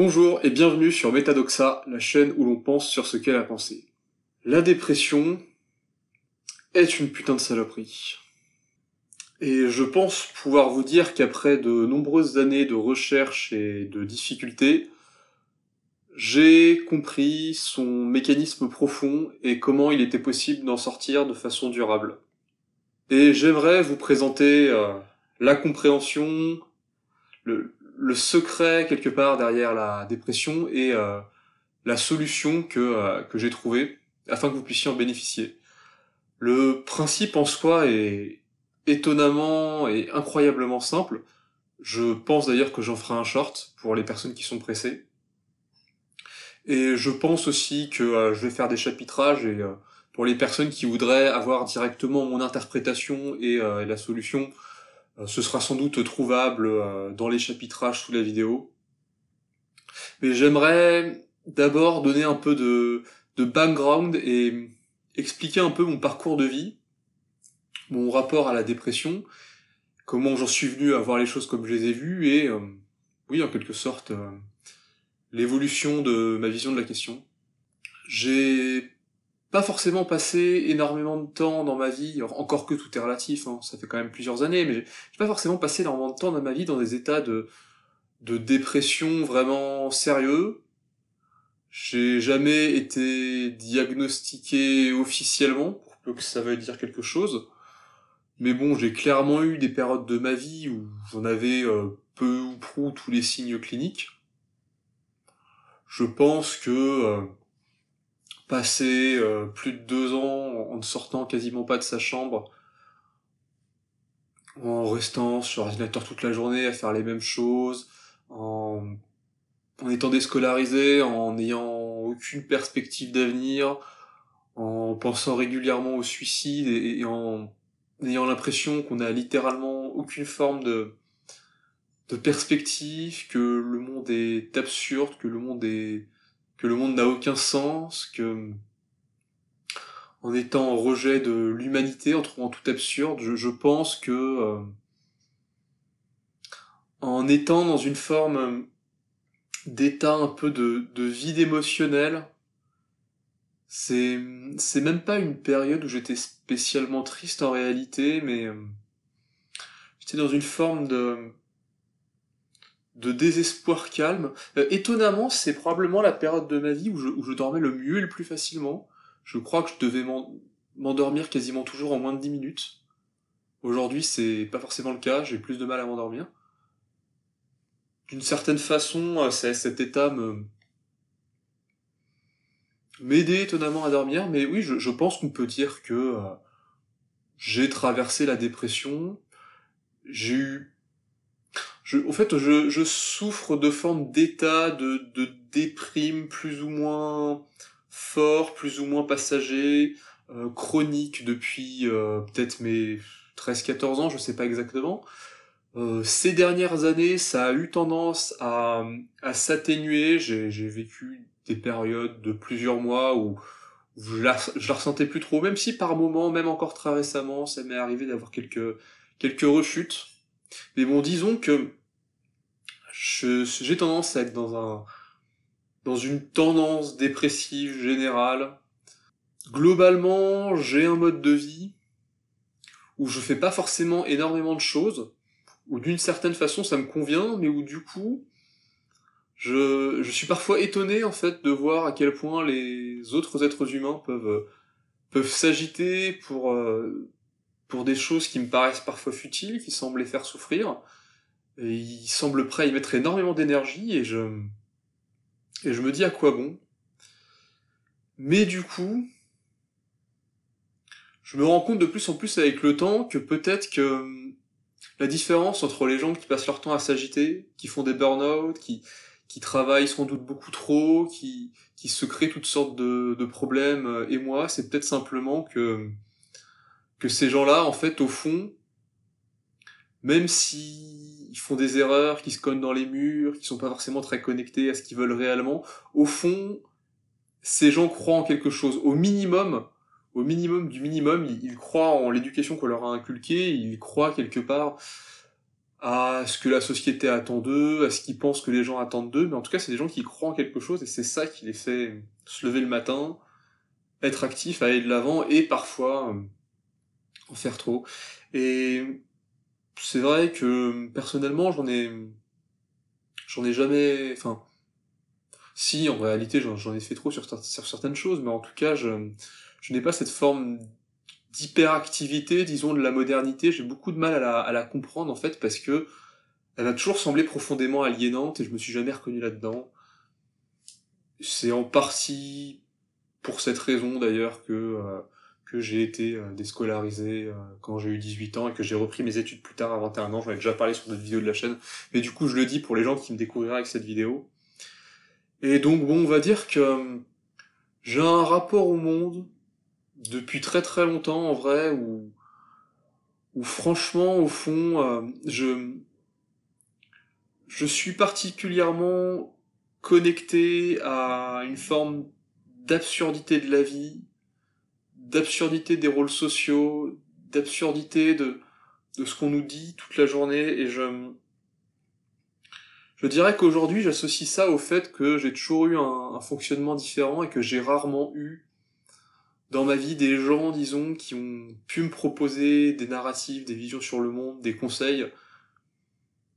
Bonjour et bienvenue sur Metadoxa, la chaîne où l'on pense sur ce qu'elle a pensé. La dépression est une putain de saloperie. Et je pense pouvoir vous dire qu'après de nombreuses années de recherche et de difficultés, j'ai compris son mécanisme profond et comment il était possible d'en sortir de façon durable. Et j'aimerais vous présenter euh, la compréhension, le, le secret quelque part derrière la dépression et euh, la solution que, euh, que j'ai trouvée afin que vous puissiez en bénéficier. Le principe en soi est étonnamment et incroyablement simple. Je pense d'ailleurs que j'en ferai un short pour les personnes qui sont pressées. Et je pense aussi que euh, je vais faire des chapitrages et pour les personnes qui voudraient avoir directement mon interprétation et la solution, euh, ce sera sans doute trouvable euh, dans les chapitrages sous la vidéo. Mais j'aimerais d'abord donner un peu de, background et expliquer un peu mon parcours de vie, mon rapport à la dépression, comment j'en suis venu à voir les choses comme je les ai vues et, euh, oui, en quelque sorte, l'évolution de ma vision de la question. J'ai pas forcément passé énormément de temps dans ma vie, encore que tout est relatif, hein, ça fait quand même plusieurs années, mais j'ai pas forcément passé énormément de temps dans ma vie dans des états de, de dépression vraiment sérieux. J'ai jamais été diagnostiqué officiellement, pour peu que ça veuille dire quelque chose. Mais bon, j'ai clairement eu des périodes de ma vie où j'en avais euh, peu ou prou tous les signes cliniques. Je pense que euh, passer euh, plus de deux ans en ne sortant quasiment pas de sa chambre, en restant sur ordinateur toute la journée à faire les mêmes choses, en, étant déscolarisé, en n'ayant aucune perspective d'avenir, en pensant régulièrement au suicide et, et en ayant l'impression qu'on a littéralement aucune forme de, de perspective, que le monde est absurde, que le monde est que le monde n'a aucun sens, que en étant en rejet de l'humanité, en trouvant tout absurde, je, pense que euh, en étant dans une forme d'état un peu de, vide émotionnel, c'est c'est même pas une période où j'étais spécialement triste en réalité, mais euh, j'étais dans une forme de de désespoir calme. Euh, étonnamment, c'est probablement la période de ma vie où je, dormais le mieux et le plus facilement. Je crois que je devais m'endormir quasiment toujours en moins de 10 minutes. Aujourd'hui, c'est pas forcément le cas, j'ai plus de mal à m'endormir. D'une certaine façon, euh, cet état me m'aider étonnamment à dormir, mais oui, je, pense qu'on peut dire que euh, j'ai traversé la dépression, j'ai eu je, en fait, je, souffre de formes d'état, de, de déprime plus ou moins fort, plus ou moins passager, euh, chronique depuis euh, peut-être mes 13-14 ans, je sais pas exactement. Euh, ces dernières années, ça a eu tendance à, s'atténuer. J'ai vécu des périodes de plusieurs mois où, je, la, la ressentais plus trop, même si par moments, même encore très récemment, ça m'est arrivé d'avoir quelques, quelques rechutes. Mais bon, disons que j'ai tendance à être dans une tendance dépressive générale. Globalement, j'ai un mode de vie où je fais pas forcément énormément de choses, où d'une certaine façon ça me convient, mais où du coup, je, suis parfois étonné en fait de voir à quel point les autres êtres humains peuvent s'agiter pour euh, pour des choses qui me paraissent parfois futiles, qui semblent les faire souffrir, il semble prêt à y mettre énormément d'énergie et je, me dis à quoi bon. Mais du coup, je me rends compte de plus en plus avec le temps que peut-être que la différence entre les gens qui passent leur temps à s'agiter, qui font des burn-out, qui, travaillent sans doute beaucoup trop, qui, se créent toutes sortes de, de problèmes, euh, et moi, c'est peut-être simplement que ces gens-là, en fait, au fond, même si ils font des erreurs, qui se cognent dans les murs, qui sont pas forcément très connectés à ce qu'ils veulent réellement, au fond, ces gens croient en quelque chose. Au minimum, au minimum du minimum, ils, croient en l'éducation qu'on leur a inculquée, ils croient quelque part à ce que la société attend d'eux, à ce qu'ils pensent que les gens attendent d'eux, mais en tout cas, c'est des gens qui croient en quelque chose et c'est ça qui les fait se lever le matin, être actifs, aller de l'avant et parfois euh, en faire trop. Et c'est vrai que personnellement, j'en ai, j'en ai jamais, enfin, si en réalité, j'en ai fait trop sur, certaines choses, mais en tout cas, je, n'ai pas cette forme d'hyperactivité, disons, de la modernité. J'ai beaucoup de mal à la, comprendre en fait parce que elle m'a toujours semblé profondément aliénante et je me suis jamais reconnu là-dedans. C'est en partie pour cette raison d'ailleurs que euh, que j'ai été euh, déscolarisé euh, quand j'ai eu 18 ans et que j'ai repris mes études plus tard à 21 ans. J'en ai déjà parlé sur d'autres vidéos de la chaîne. Mais du coup, je le dis pour les gens qui me découvriraient avec cette vidéo. Et donc, bon, on va dire que euh, j'ai un rapport au monde depuis très très longtemps, en vrai, où, où franchement, au fond, je, je suis particulièrement connecté à une forme d'absurdité de la vie, d'absurdité des rôles sociaux, d'absurdité de, ce qu'on nous dit toute la journée, et je, je dirais qu'aujourd'hui j'associe ça au fait que j'ai toujours eu un, fonctionnement différent et que j'ai rarement eu dans ma vie des gens, disons, qui ont pu me proposer des narratives, des visions sur le monde, des conseils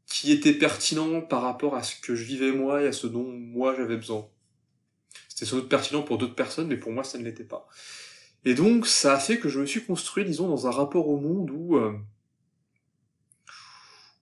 qui étaient pertinents par rapport à ce que je vivais moi et à ce dont moi j'avais besoin. C'était sans doute pertinent pour d'autres personnes, mais pour moi ça ne l'était pas. Et donc, ça a fait que je me suis construit, disons, dans un rapport au monde où, euh,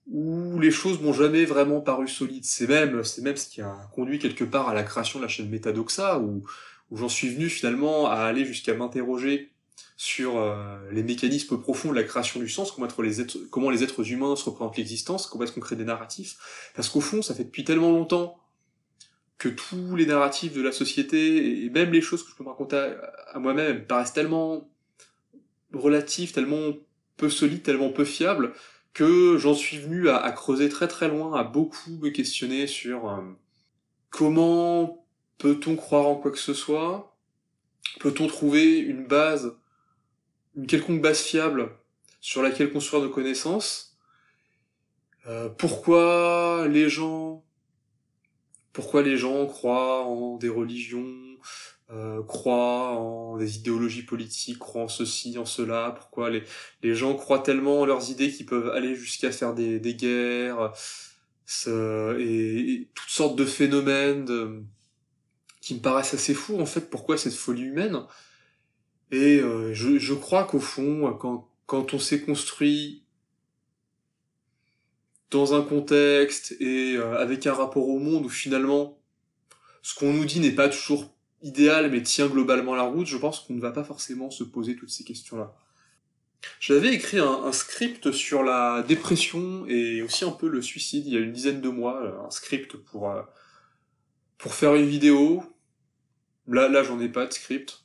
où les choses m'ont jamais vraiment paru solides. C'est même, c'est même ce qui a conduit quelque part à la création de la chaîne Metadoxa, où, j'en suis venu finalement à aller jusqu'à m'interroger sur euh, les mécanismes profonds de la création du sens, comment, les êtres, comment les êtres humains se représentent l'existence, comment est-ce qu'on crée des narratifs. Parce qu'au fond, ça fait depuis tellement longtemps que tous les narratifs de la société, et même les choses que je peux me raconter à, moi-même, paraissent tellement relatifs, tellement peu solides, tellement peu fiables, que j'en suis venu à, creuser très très loin, à beaucoup me questionner sur euh, comment peut-on croire en quoi que ce soit, peut-on trouver une base, une quelconque base fiable sur laquelle construire nos connaissances, euh, pourquoi les gens pourquoi les gens croient en des religions, euh, croient en des idéologies politiques, croient en ceci, en cela, pourquoi les, les gens croient tellement en leurs idées qu'ils peuvent aller jusqu'à faire des, des guerres, et, toutes sortes de phénomènes euh, qui me paraissent assez fous, en fait, pourquoi cette folie humaine Et euh, je, crois qu'au fond, quand, quand on s'est construit dans un contexte et euh, avec un rapport au monde où finalement ce qu'on nous dit n'est pas toujours idéal mais tient globalement la route, je pense qu'on ne va pas forcément se poser toutes ces questions-là. J'avais écrit un, script sur la dépression et aussi un peu le suicide il y a une dizaine de mois, euh, un script pour, euh, pour faire une vidéo. Là, là j'en ai pas de script.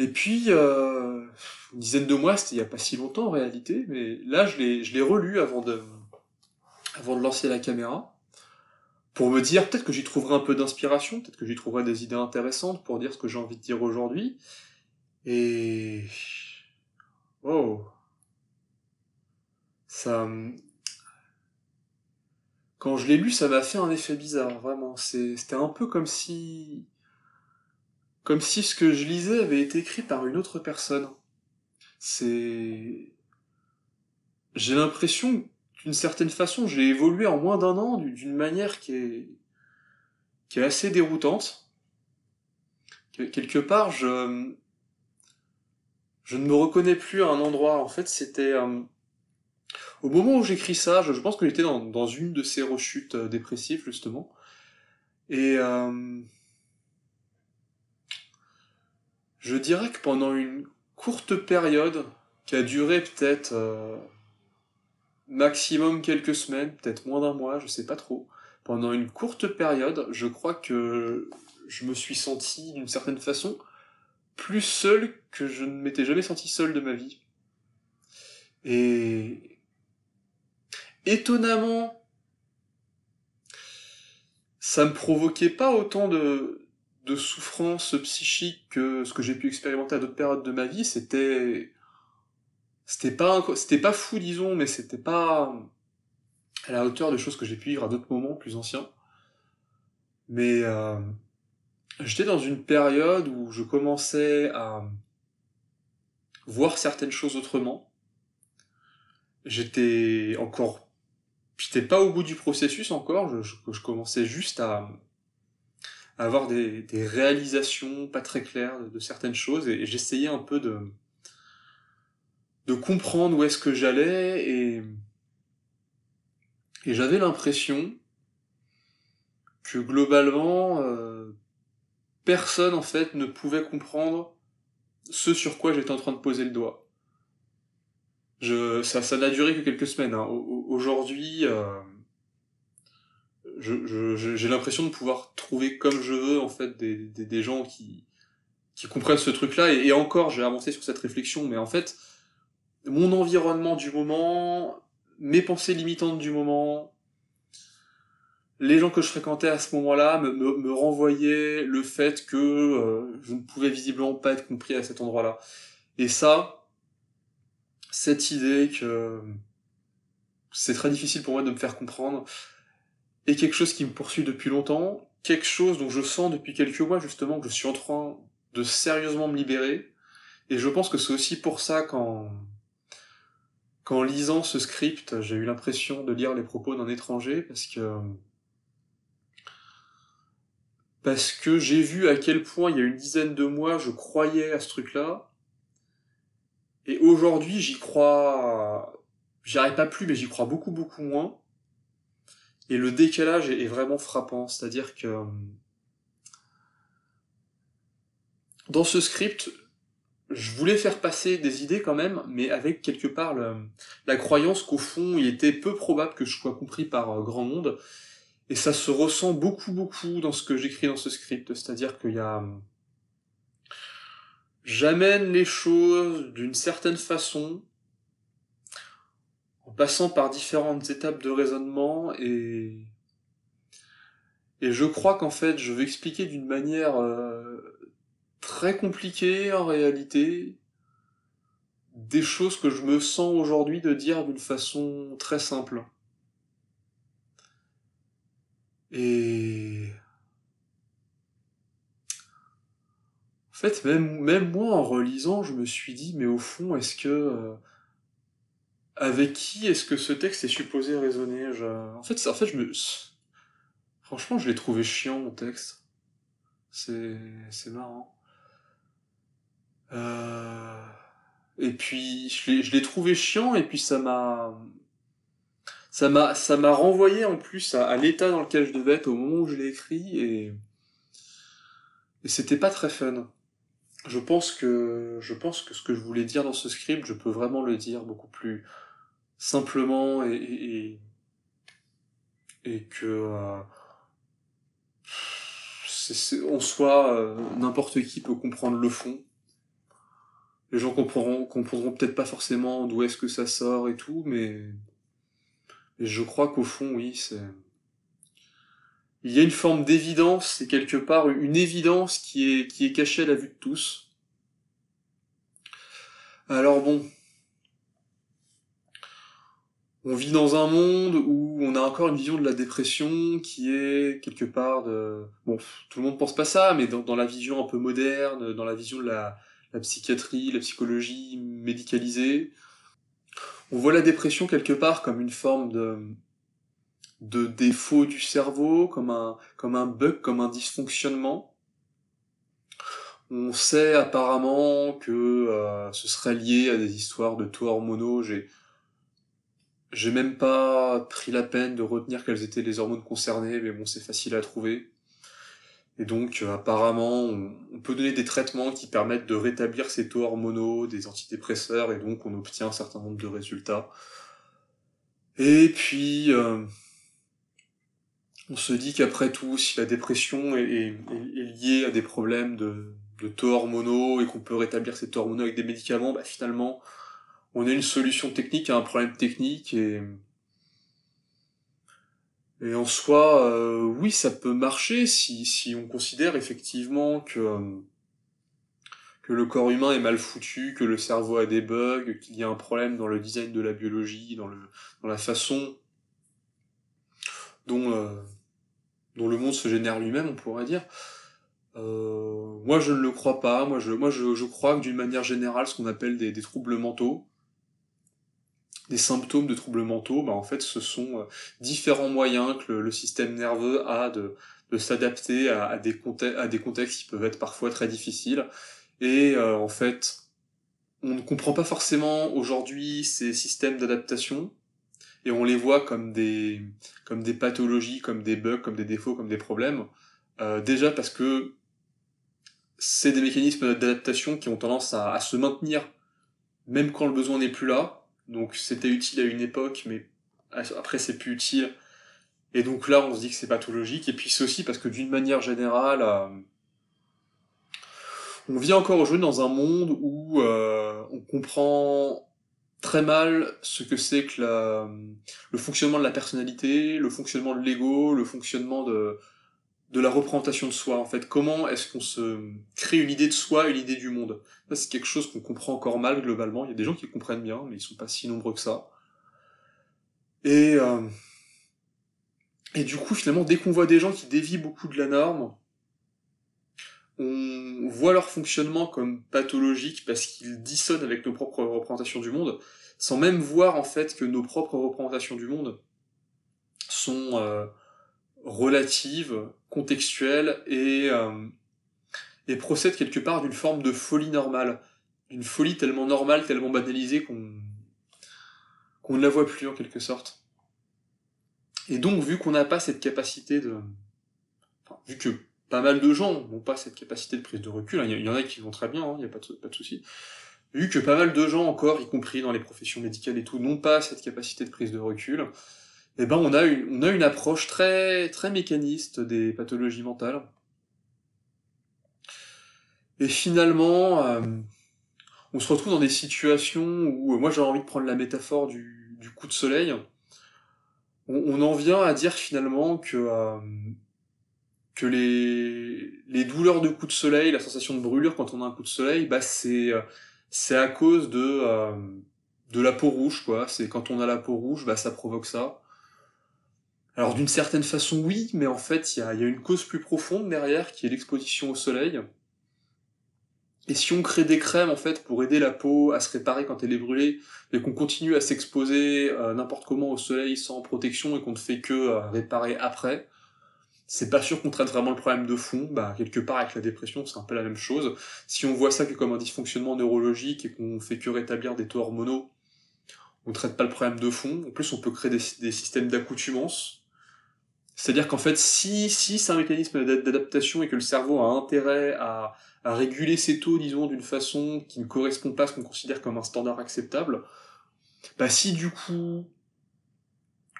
Et puis, euh, une dizaine de mois, c'était il n'y a pas si longtemps en réalité, mais là je l'ai, je relu avant de, avant de lancer la caméra, pour me dire peut-être que j'y trouverai un peu d'inspiration, peut-être que j'y trouverai des idées intéressantes pour dire ce que j'ai envie de dire aujourd'hui. Et... oh Ça... Quand je l'ai lu, ça m'a fait un effet bizarre, vraiment. C'est... C'était un peu comme si... Comme si ce que je lisais avait été écrit par une autre personne. C'est. J'ai l'impression, d'une certaine façon, j'ai évolué en moins d'un an d'une manière qui est. qui est assez déroutante. Quelque part, je. Je ne me reconnais plus à un endroit. En fait, c'était. Euh, au moment où j'écris ça, je, pense que j'étais dans, dans, une de ces rechutes euh, dépressives, justement. Et euh, je dirais que pendant une courte période qui a duré peut-être euh, maximum quelques semaines, peut-être moins d'un mois, je sais pas trop. Pendant une courte période, je crois que je me suis senti d'une certaine façon plus seul que je ne m'étais jamais senti seul de ma vie. Et étonnamment, ça me provoquait pas autant de de souffrance psychique que ce que j'ai pu expérimenter à d'autres périodes de ma vie, c'était c'était pas c'était pas fou disons, mais c'était pas à la hauteur des choses que j'ai pu vivre à d'autres moments plus anciens. Mais euh, j'étais dans une période où je commençais à voir certaines choses autrement. J'étais encore j'étais pas au bout du processus encore, je commençais juste à avoir des, réalisations pas très claires de, certaines choses, et, j'essayais un peu de, de comprendre où est-ce que j'allais, et, et j'avais l'impression que globalement, euh, personne en fait ne pouvait comprendre ce sur quoi j'étais en train de poser le doigt. Je, ça, ça n'a duré que quelques semaines. Hein. Aujourd'hui, euh, j'ai l'impression de pouvoir trouver comme je veux en fait des, des, gens qui, qui comprennent ce truc-là. Et, encore, j'ai avancé sur cette réflexion, mais en fait, mon environnement du moment, mes pensées limitantes du moment, les gens que je fréquentais à ce moment-là me, me, renvoyaient le fait que euh, je ne pouvais visiblement pas être compris à cet endroit-là. Et ça, cette idée que euh, c'est très difficile pour moi de me faire comprendre, et quelque chose qui me poursuit depuis longtemps, quelque chose dont je sens depuis quelques mois justement que je suis en train de sérieusement me libérer, et je pense que c'est aussi pour ça qu'en lisant ce script, j'ai eu l'impression de lire les propos d'un étranger, parce que parce que j'ai vu à quel point il y a une dizaine de mois je croyais à ce truc-là, et aujourd'hui j'y crois, j'y arrive pas plus, mais j'y crois beaucoup beaucoup moins. Et le décalage est, vraiment frappant, c'est-à-dire que euh, dans ce script, je voulais faire passer des idées quand même, mais avec quelque part la croyance qu'au fond, il était peu probable que je sois compris par euh, grand monde. Et ça se ressent beaucoup, beaucoup dans ce que j'écris dans ce script. C'est-à-dire qu'il y a... Euh, j'amène les choses d'une certaine façon, en passant par différentes étapes de raisonnement et et je crois qu'en fait je vais expliquer d'une manière euh, très compliquée en réalité des choses que je me sens aujourd'hui de dire d'une façon très simple. Et en fait, même, moi en relisant, je me suis dit, mais au fond, est-ce que euh, avec qui est-ce que ce texte est supposé résonner En fait, en fait, je me... Franchement, je l'ai trouvé chiant, mon texte. C'est... marrant. Euh, et puis, je l'ai trouvé chiant, et puis ça m'a... Ça m'a, ça m'a renvoyé en plus à, l'état dans lequel je devais être au moment où je l'ai écrit, et... Et c'était pas très fun je pense que je pense que ce que je voulais dire dans ce script, je peux vraiment le dire beaucoup plus simplement et, et, que euh, c'est, en soi, euh, n'importe qui peut comprendre le fond. Les gens comprendront, comprendront peut-être pas forcément d'où est-ce que ça sort et tout, mais, mais je crois qu'au fond, oui, c'est... Il y a une forme d'évidence, c'est quelque part une évidence qui est, qui est cachée à la vue de tous. Alors bon, on vit dans un monde où on a encore une vision de la dépression qui est quelque part de... Bon, tout le monde pense pas ça, mais dans, la vision un peu moderne, dans la vision de la, psychiatrie, la psychologie médicalisée, on voit la dépression quelque part comme une forme de, de défaut du cerveau, comme un, comme un bug, comme un dysfonctionnement. On sait apparemment que euh, ce serait lié à des histoires de taux hormonaux. J'ai même pas pris la peine de retenir quelles étaient les hormones concernées, mais bon, c'est facile à trouver. Et donc, euh, apparemment, on, peut donner des traitements qui permettent de rétablir ces taux hormonaux, des antidépresseurs, et donc on obtient un certain nombre de résultats. Et puis, euh, on se dit qu'après tout, si la dépression est, liée à des problèmes de, de taux hormonaux et qu'on peut rétablir ces taux hormonaux avec des médicaments, bah finalement, on a une solution technique à un problème technique et et en soi, euh, oui, ça peut marcher si, on considère effectivement que, euh, que le corps humain est mal foutu, que le cerveau a des bugs, qu'il y a un problème dans le design de la biologie, dans, dans la façon euh, dont, le monde se génère lui-même, on pourrait dire. moi, je ne le crois pas. Moi, je, crois que d'une manière générale, ce qu'on appelle des troubles mentaux, des symptômes de troubles mentaux, bah en fait, ce sont euh, différents moyens que le, système nerveux a de, s'adapter à, des contextes qui peuvent être parfois très difficiles. Et euh, en fait, on ne comprend pas forcément aujourd'hui ces systèmes d'adaptation, et on les voit comme des, comme des pathologies, comme des bugs, comme des défauts, comme des problèmes. Euh, déjà parce que c'est des mécanismes d'adaptation qui ont tendance à se maintenir même quand le besoin n'est plus là, donc c'était utile à une époque, mais après c'est plus utile. Et donc là, on se dit que c'est logique Et puis c'est aussi parce que d'une manière générale, euh, on vit encore aujourd'hui dans un monde où euh, on comprend très mal ce que c'est que le fonctionnement de la personnalité, le fonctionnement de l'ego, le fonctionnement de, de la représentation de soi en fait comment est-ce qu'on se crée une idée de soi une idée du monde ça c'est quelque chose qu'on comprend encore mal globalement il y a des gens qui comprennent bien mais ils sont pas si nombreux que ça et euh, et du coup finalement dès qu'on voit des gens qui dévient beaucoup de la norme on voit leur fonctionnement comme pathologique parce qu'ils dissonnent avec nos propres représentations du monde sans même voir en fait que nos propres représentations du monde sont euh, relatives contextuelle, et, euh, et procède quelque part d'une forme de folie normale. D'une folie tellement normale, tellement banalisée qu'on qu'on ne la voit plus en quelque sorte. Et donc, vu qu'on n'a pas cette capacité de... vu que pas mal de gens n'ont pas cette capacité de prise de recul, hein, il y, en a qui vont très bien, hein, il n'y a pas de, pas de souci, vu que pas mal de gens encore, y compris dans les professions médicales et tout, n'ont pas cette capacité de prise de recul, eh ben on a une, on a une approche très très mécaniste des pathologies mentales. Et finalement, euh, on se retrouve dans des situations où euh, moi j'ai envie de prendre la métaphore du, coup de soleil. On, en vient à dire finalement que euh, que les, les douleurs de coup de soleil, la sensation de brûlure quand on a un coup de soleil, bah c'est c'est à cause de de la peau rouge quoi. C'est quand on a la peau rouge, bah ça provoque ça. Alors d'une certaine façon oui, mais en fait il y a, une cause plus profonde derrière qui est l'exposition au soleil. Et si on crée des crèmes en fait pour aider la peau à se réparer quand elle est brûlée, et qu'on continue à s'exposer euh, n'importe comment au soleil sans protection et qu'on ne fait que euh, réparer après, c'est pas sûr qu'on traite vraiment le problème de fond. Bah quelque part avec la dépression c'est un peu la même chose. Si on voit ça que comme un dysfonctionnement neurologique et qu'on fait que rétablir des taux hormonaux, on ne traite pas le problème de fond. En plus on peut créer des systèmes d'accoutumance c'est-à-dire qu'en fait, si, si c'est un mécanisme d'adaptation et que le cerveau a intérêt à, réguler ses taux, disons, d'une façon qui ne correspond pas à ce qu'on considère comme un standard acceptable, bah si du coup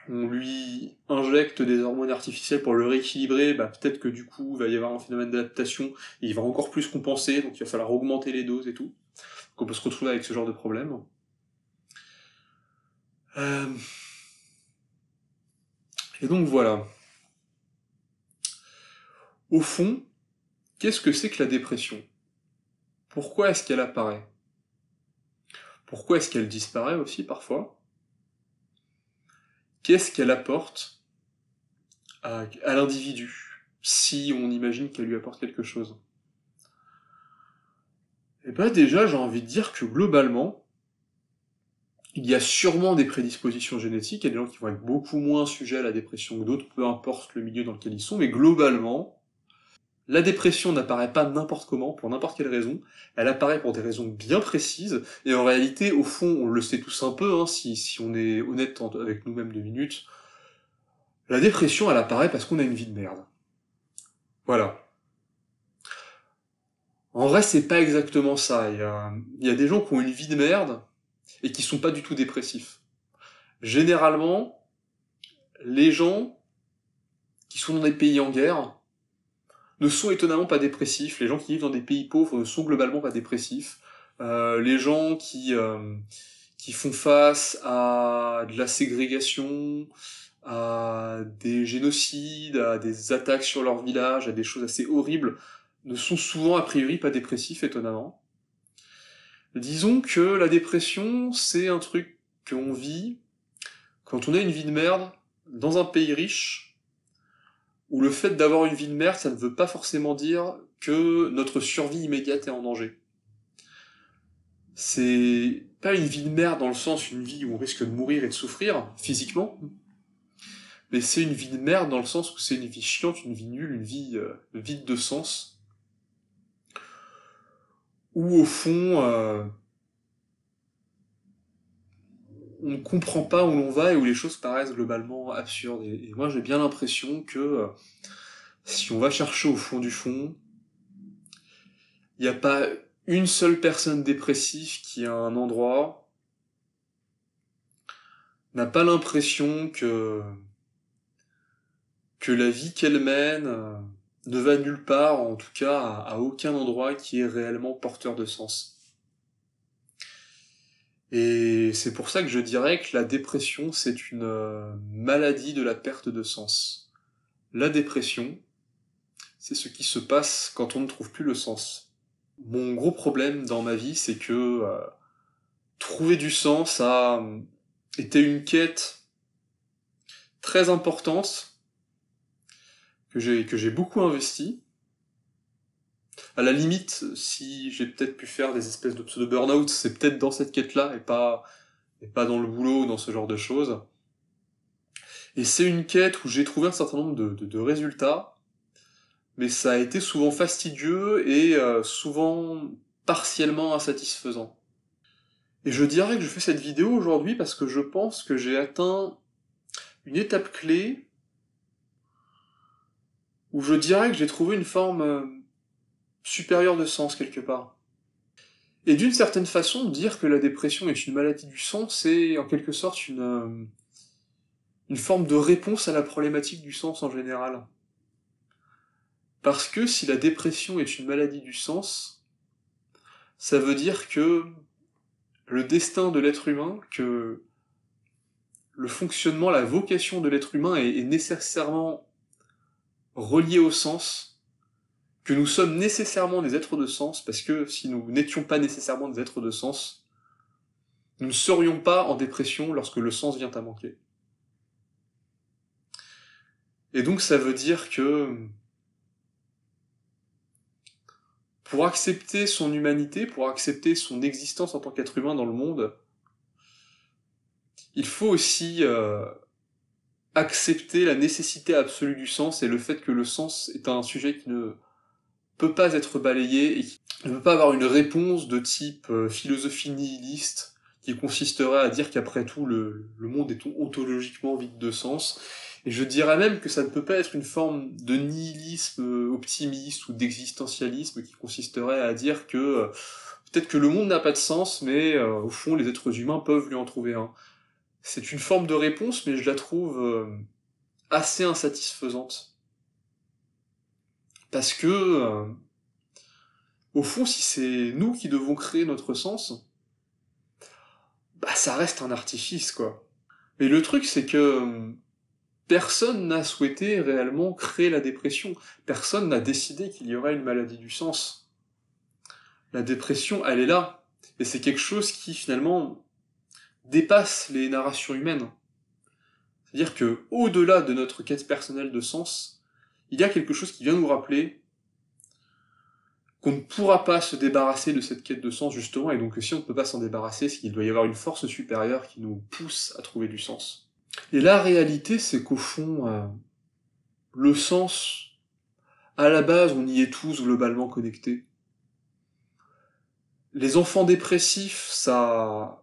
on lui injecte des hormones artificielles pour le rééquilibrer, bah peut-être que du coup il va y avoir un phénomène d'adaptation, et il va encore plus compenser, donc il va falloir augmenter les doses et tout. Donc on peut se retrouver avec ce genre de problème. Euh, et donc voilà. Au fond, qu'est-ce que c'est que la dépression Pourquoi est-ce qu'elle apparaît Pourquoi est-ce qu'elle disparaît aussi parfois Qu'est-ce qu'elle apporte à, l'individu si on imagine qu'elle lui apporte quelque chose Eh bien déjà, j'ai envie de dire que globalement, il y a sûrement des prédispositions génétiques, il y a des gens qui vont être beaucoup moins sujets à la dépression que d'autres, peu importe le milieu dans lequel ils sont, mais globalement, la dépression n'apparaît pas n'importe comment, pour n'importe quelle raison, elle apparaît pour des raisons bien précises, et en réalité, au fond, on le sait tous un peu, hein, si, on est honnête avec nous-mêmes deux minutes, la dépression, elle apparaît parce qu'on a une vie de merde. Voilà. En vrai, c'est pas exactement ça. Il y a, y a des gens qui ont une vie de merde et qui sont pas du tout dépressifs. Généralement, les gens qui sont dans des pays en guerre, ne sont étonnamment pas dépressifs. Les gens qui vivent dans des pays pauvres ne sont globalement pas dépressifs. Euh, les gens qui euh, qui font face à de la ségrégation, à des génocides, à des attaques sur leur village, à des choses assez horribles, ne sont souvent a priori pas dépressifs, étonnamment. Disons que la dépression, c'est un truc qu'on vit quand on a une vie de merde dans un pays riche, où le fait d'avoir une vie de merde, ça ne veut pas forcément dire que notre survie immédiate est en danger. C'est pas une vie de merde dans le sens une vie où on risque de mourir et de souffrir physiquement, mais c'est une vie de merde dans le sens où c'est une vie chiante, une vie nulle, une vie euh, vide de sens, où au fond, euh, on ne comprend pas où l'on va et où les choses paraissent globalement absurdes. Et, moi, j'ai bien l'impression que euh, si on va chercher au fond du fond, il n'y a pas une seule personne dépressive qui, à un endroit, n'a pas l'impression que que la vie qu'elle mène euh, ne va nulle part, en tout cas à aucun endroit qui est réellement porteur de sens. Et c'est pour ça que je dirais que la dépression, c'est une euh, maladie de la perte de sens. La dépression, c'est ce qui se passe quand on ne trouve plus le sens. Mon gros problème dans ma vie, c'est que euh, trouver du sens a euh, été une quête très importante que j'ai beaucoup investi à la limite, si j'ai peut-être pu faire des espèces de pseudo-burnout, c'est peut-être dans cette quête-là et pas, pas dans le boulot ou dans ce genre de choses. Et c'est une quête où j'ai trouvé un certain nombre de, résultats, mais ça a été souvent fastidieux et euh, souvent partiellement insatisfaisant. Et je dirais que je fais cette vidéo aujourd'hui parce que je pense que j'ai atteint une étape clé où je dirais que j'ai trouvé une forme euh, supérieure de sens quelque part. Et d'une certaine façon, dire que la dépression est une maladie du sens, c'est en quelque sorte une, euh, une forme de réponse à la problématique du sens en général. Parce que si la dépression est une maladie du sens, ça veut dire que le destin de l'être humain, que le fonctionnement, la vocation de l'être humain est nécessairement relié au sens, que nous sommes nécessairement des êtres de sens, parce que si nous n'étions pas nécessairement des êtres de sens, nous ne serions pas en dépression lorsque le sens vient à manquer. Et donc ça veut dire que pour accepter son humanité, pour accepter son existence en tant qu'être humain dans le monde, il faut aussi euh, accepter la nécessité absolue du sens et le fait que le sens est un sujet qui ne peut pas être balayé et qui ne peut pas avoir une réponse de type euh, philosophie nihiliste qui consisterait à dire qu'après tout le, monde est ontologiquement vide de sens. Et je dirais même que ça ne peut pas être une forme de nihilisme euh, optimiste ou d'existentialisme qui consisterait à dire que euh, peut-être que le monde n'a pas de sens, mais au fond les êtres humains peuvent lui en trouver un. C'est une forme de réponse, mais je la trouve assez insatisfaisante. Parce que, euh, au fond, si c'est nous qui devons créer notre sens, bah ça reste un artifice, quoi. Mais le truc, c'est que euh, personne n'a souhaité réellement créer la dépression. Personne n'a décidé qu'il y aurait une maladie du sens. La dépression, elle est là. Et c'est quelque chose qui, finalement, dépasse les narrations humaines. C'est-à-dire que, au-delà de notre quête personnelle de sens, il y a quelque chose qui vient nous rappeler qu'on ne pourra pas se débarrasser de cette quête de sens, justement, et donc si on ne peut pas s'en débarrasser, c'est qu'il doit y avoir une force supérieure qui nous pousse à trouver du sens. Et la réalité, c'est qu'au fond, euh, le sens, à la base, on y est tous globalement connectés. Les enfants dépressifs, ça,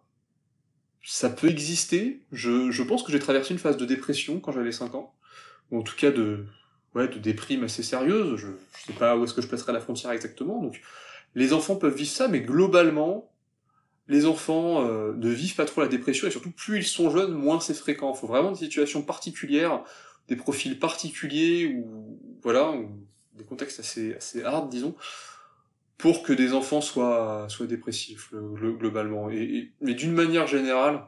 ça peut exister. Je, je pense que j'ai traversé une phase de dépression quand j'avais 5 ans, ou en tout cas de, ouais, de des assez sérieuses. Je, sais pas où est-ce que je placerai la frontière exactement. Donc, les enfants peuvent vivre ça, mais globalement, les enfants euh, ne vivent pas trop la dépression et surtout plus ils sont jeunes, moins c'est fréquent. Il faut vraiment des situations particulières, des profils particuliers ou voilà, des contextes assez hard, disons, pour que des enfants soient soient dépressifs globalement. mais d'une manière générale,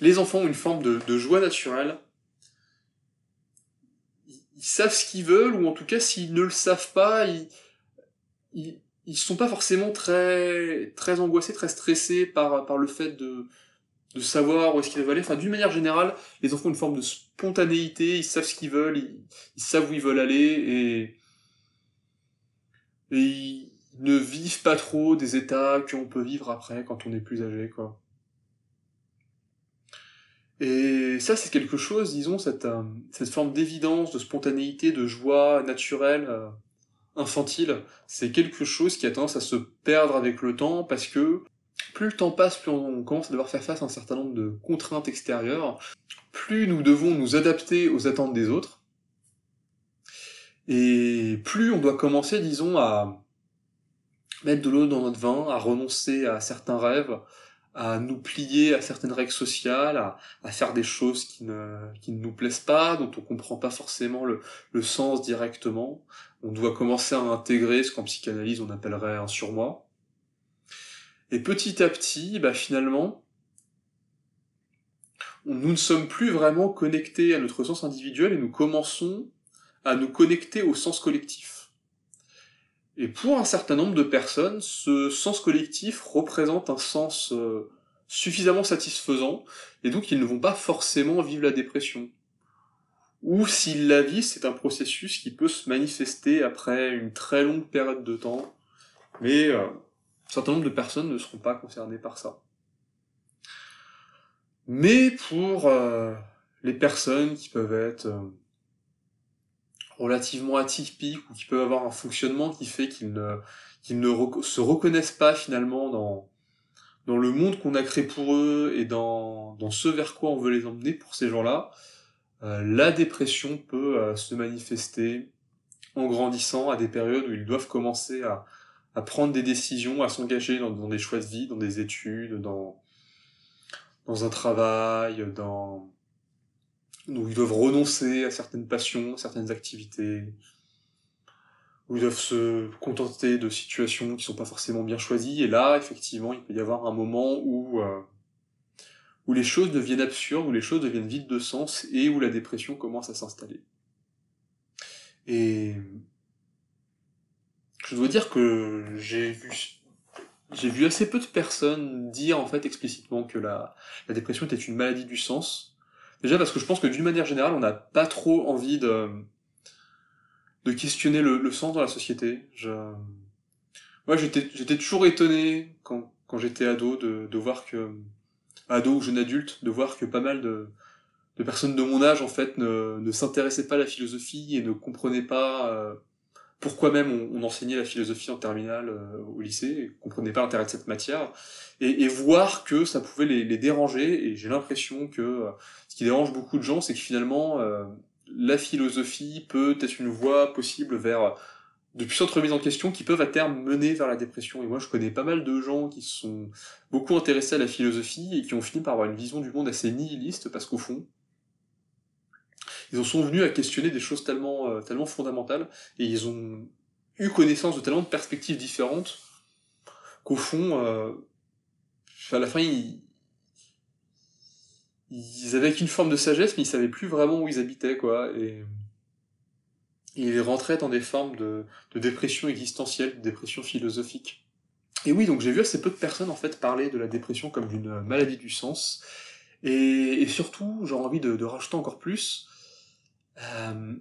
les enfants ont une forme de, de joie naturelle savent ce qu'ils veulent, ou en tout cas, s'ils ne le savent pas, ils, ils, sont pas forcément très, très angoissés, très stressés par, par le fait de, de savoir où est-ce qu'ils veulent aller. Enfin, d'une manière générale, les enfants ont une forme de spontanéité, ils savent ce qu'ils veulent, ils, savent où ils veulent aller, et, et ils ne vivent pas trop des états qu'on peut vivre après quand on est plus âgé, quoi. Et ça, c'est quelque chose, disons, euh, cette, forme d'évidence, de spontanéité, de joie naturelle, euh, infantile, c'est quelque chose qui a tendance à se perdre avec le temps parce que plus le temps passe, plus on commence à devoir faire face à un certain nombre de contraintes extérieures, plus nous devons nous adapter aux attentes des autres, et plus on doit commencer, disons, à mettre de l'eau dans notre vin, à renoncer à certains rêves, à nous plier à certaines règles sociales, à, faire des choses qui ne, ne nous plaisent pas, dont on comprend pas forcément le, le sens directement. On doit commencer à intégrer ce qu'en psychanalyse on appellerait un surmoi. Et petit à petit, bah finalement, nous ne sommes plus vraiment connectés à notre sens individuel et nous commençons à nous connecter au sens collectif. Et pour un certain nombre de personnes, ce sens collectif représente un sens euh, suffisamment satisfaisant, et donc ils ne vont pas forcément vivre la dépression. Ou s'ils la vivent, c'est un processus qui peut se manifester après une très longue période de temps, mais euh, un certain nombre de personnes ne seront pas concernées par ça. Mais pour euh, les personnes qui peuvent être relativement atypiques ou qui peuvent avoir un fonctionnement qui fait qu'ils ne, ne se reconnaissent pas finalement dans, dans le monde qu'on a créé pour eux et dans, ce vers quoi on veut les emmener pour ces gens-là, euh, la dépression peut euh, se manifester en grandissant à des périodes où ils doivent commencer à, prendre des décisions, à s'engager dans, des choix de vie, dans des études, dans, dans un travail, dans, où ils doivent renoncer à certaines passions, certaines activités, où ils doivent se contenter de situations qui sont pas forcément bien choisies. Et là, effectivement, il peut y avoir un moment où, euh, où les choses deviennent absurdes, où les choses deviennent vides de sens et où la dépression commence à s'installer. Et je dois dire que j'ai vu, j'ai vu assez peu de personnes dire en fait explicitement que la dépression était une maladie du sens. Déjà parce que je pense que d'une manière générale, on n'a pas trop envie de, de questionner le, sens dans la société. Moi j'étais, toujours étonné quand, j'étais ado de, de voir que, ado ou jeune adulte, de voir que pas mal de, personnes de mon âge, en fait, ne, ne s'intéressaient pas à la philosophie et ne comprenaient pas euh, pourquoi même on, enseignait la philosophie en terminale euh, au lycée, ne pas l'intérêt de cette matière, et, voir que ça pouvait les, déranger. Et j'ai l'impression que euh, ce qui dérange beaucoup de gens, c'est que finalement, euh, la philosophie peut être une voie possible vers de puissantes remises en question qui peuvent à terme mener vers la dépression. Et moi, je connais pas mal de gens qui sont beaucoup intéressés à la philosophie et qui ont fini par avoir une vision du monde assez nihiliste parce qu'au fond, ils en sont venus à questionner des choses tellement, euh, tellement fondamentales, et ils ont eu connaissance de tellement de perspectives différentes, qu'au fond, euh, à la fin, ils, avaient une forme de sagesse, mais ils savaient plus vraiment où ils habitaient, quoi, et, ils rentraient dans des formes de, dépression existentielle, de dépression philosophique. Et oui, donc j'ai vu assez peu de personnes en fait parler de la dépression comme d'une maladie du sens. Et, surtout, j'aurais envie de, de, rajouter encore plus, euh,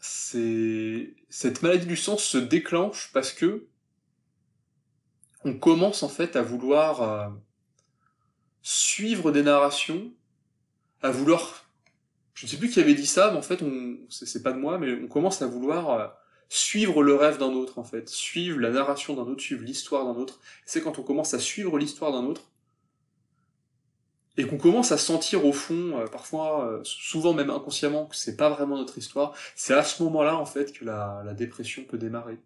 c'est cette maladie du sens se déclenche parce que on commence en fait à vouloir euh, suivre des narrations, à vouloir, je ne sais plus qui avait dit ça, mais en fait on, c'est pas de moi, mais on commence à vouloir euh, suivre le rêve d'un autre en fait, suivre la narration d'un autre, suivre l'histoire d'un autre. C'est quand on commence à suivre l'histoire d'un autre et qu'on commence à sentir au fond, euh, parfois, euh, souvent même inconsciemment, que c'est pas vraiment notre histoire, c'est à ce moment-là en fait que la, dépression peut démarrer.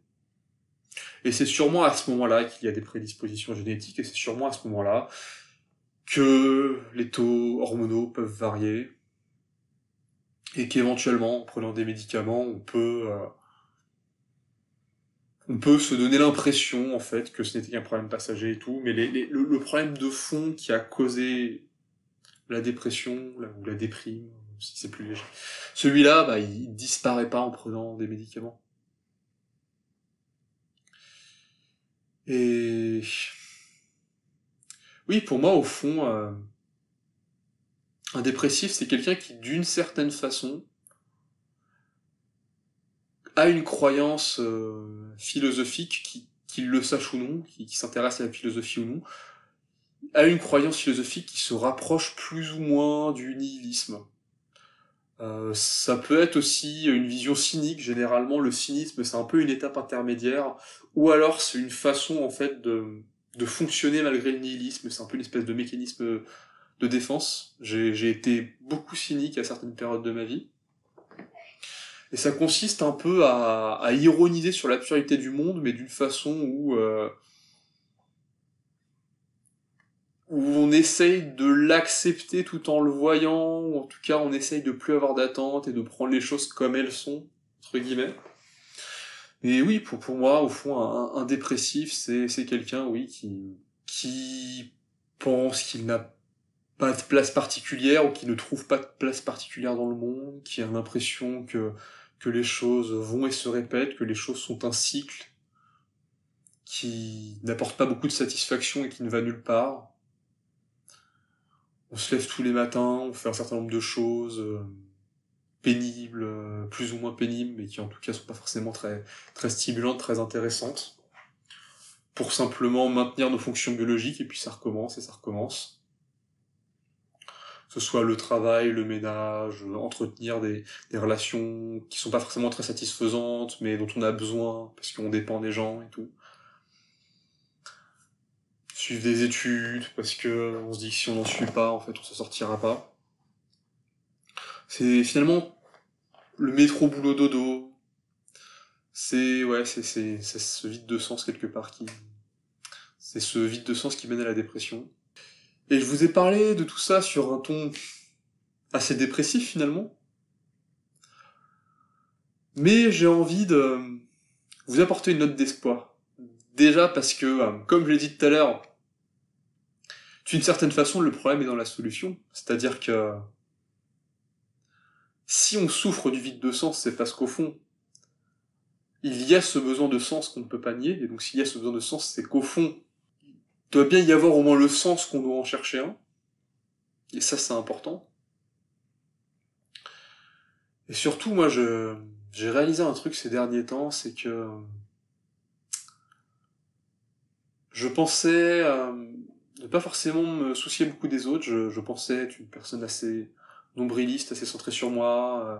Et c'est sûrement à ce moment-là qu'il y a des prédispositions génétiques, et c'est sûrement à ce moment-là que les taux hormonaux peuvent varier, et qu'éventuellement, en prenant des médicaments, on peut, euh, on peut se donner l'impression en fait que ce n'était qu'un problème passager et tout, mais le problème de fond qui a causé la dépression ou la déprime, si c'est plus léger. Celui-là, bah, il disparaît pas en prenant des médicaments. Et oui, pour moi, au fond, euh, un dépressif, c'est quelqu'un qui, d'une certaine façon, a une croyance euh, philosophique, qu'il le sache ou non, qui, qui s'intéresse à la philosophie ou non, a une croyance philosophique qui se rapproche plus ou moins du nihilisme. Euh, ça peut être aussi une vision cynique. Généralement, le cynisme, c'est un peu une étape intermédiaire, ou alors c'est une façon en fait de, fonctionner malgré le nihilisme. C'est un peu une espèce de mécanisme de défense. J'ai été beaucoup cynique à certaines périodes de ma vie. Et ça consiste un peu à, ironiser sur la l'absurdité du monde, mais d'une façon où euh, où on essaye de l'accepter tout en le voyant, ou en tout cas on essaye de plus avoir d'attente et de prendre les choses comme elles sont, entre guillemets. Mais oui, pour, moi, au fond, un, dépressif, c'est, quelqu'un, oui, qui, pense qu'il n'a pas de place particulière ou qui ne trouve pas de place particulière dans le monde, qui a l'impression que, que les choses vont et se répètent, que les choses sont un cycle, qui n'apporte pas beaucoup de satisfaction et qui ne va nulle part on se lève tous les matins, on fait un certain nombre de choses euh, pénibles, euh, plus ou moins pénibles, mais qui en tout cas sont pas forcément très, très stimulantes, très intéressantes, pour simplement maintenir nos fonctions biologiques, et puis ça recommence et ça recommence. Que ce soit le travail, le ménage, entretenir des, des relations qui sont pas forcément très satisfaisantes, mais dont on a besoin, parce qu'on dépend des gens et tout suivre des études, parce que on se dit que si on n'en suit pas, en fait, on s'en sortira pas. C'est finalement le métro boulot dodo. C'est ouais, c'est c'est ce vide de sens quelque part qui c'est ce vide de sens qui mène à la dépression. Et je vous ai parlé de tout ça sur un ton assez dépressif finalement. Mais j'ai envie de vous apporter une note d'espoir. Déjà parce que, euh, comme je l'ai dit tout à l'heure, d'une certaine façon, le problème est dans la solution. C'est-à-dire que si on souffre du vide de sens, c'est parce qu'au fond, il y a ce besoin de sens qu'on ne peut pas nier. Et donc s'il y a ce besoin de sens, c'est qu'au fond, il doit bien y avoir au moins le sens qu'on doit en chercher un. Et ça, c'est important. Et surtout, moi, je, j'ai réalisé un truc ces derniers temps, c'est que je pensais euh, ne pas forcément me soucier beaucoup des autres. Je, pensais être une personne assez nombriliste, assez centrée sur moi, euh,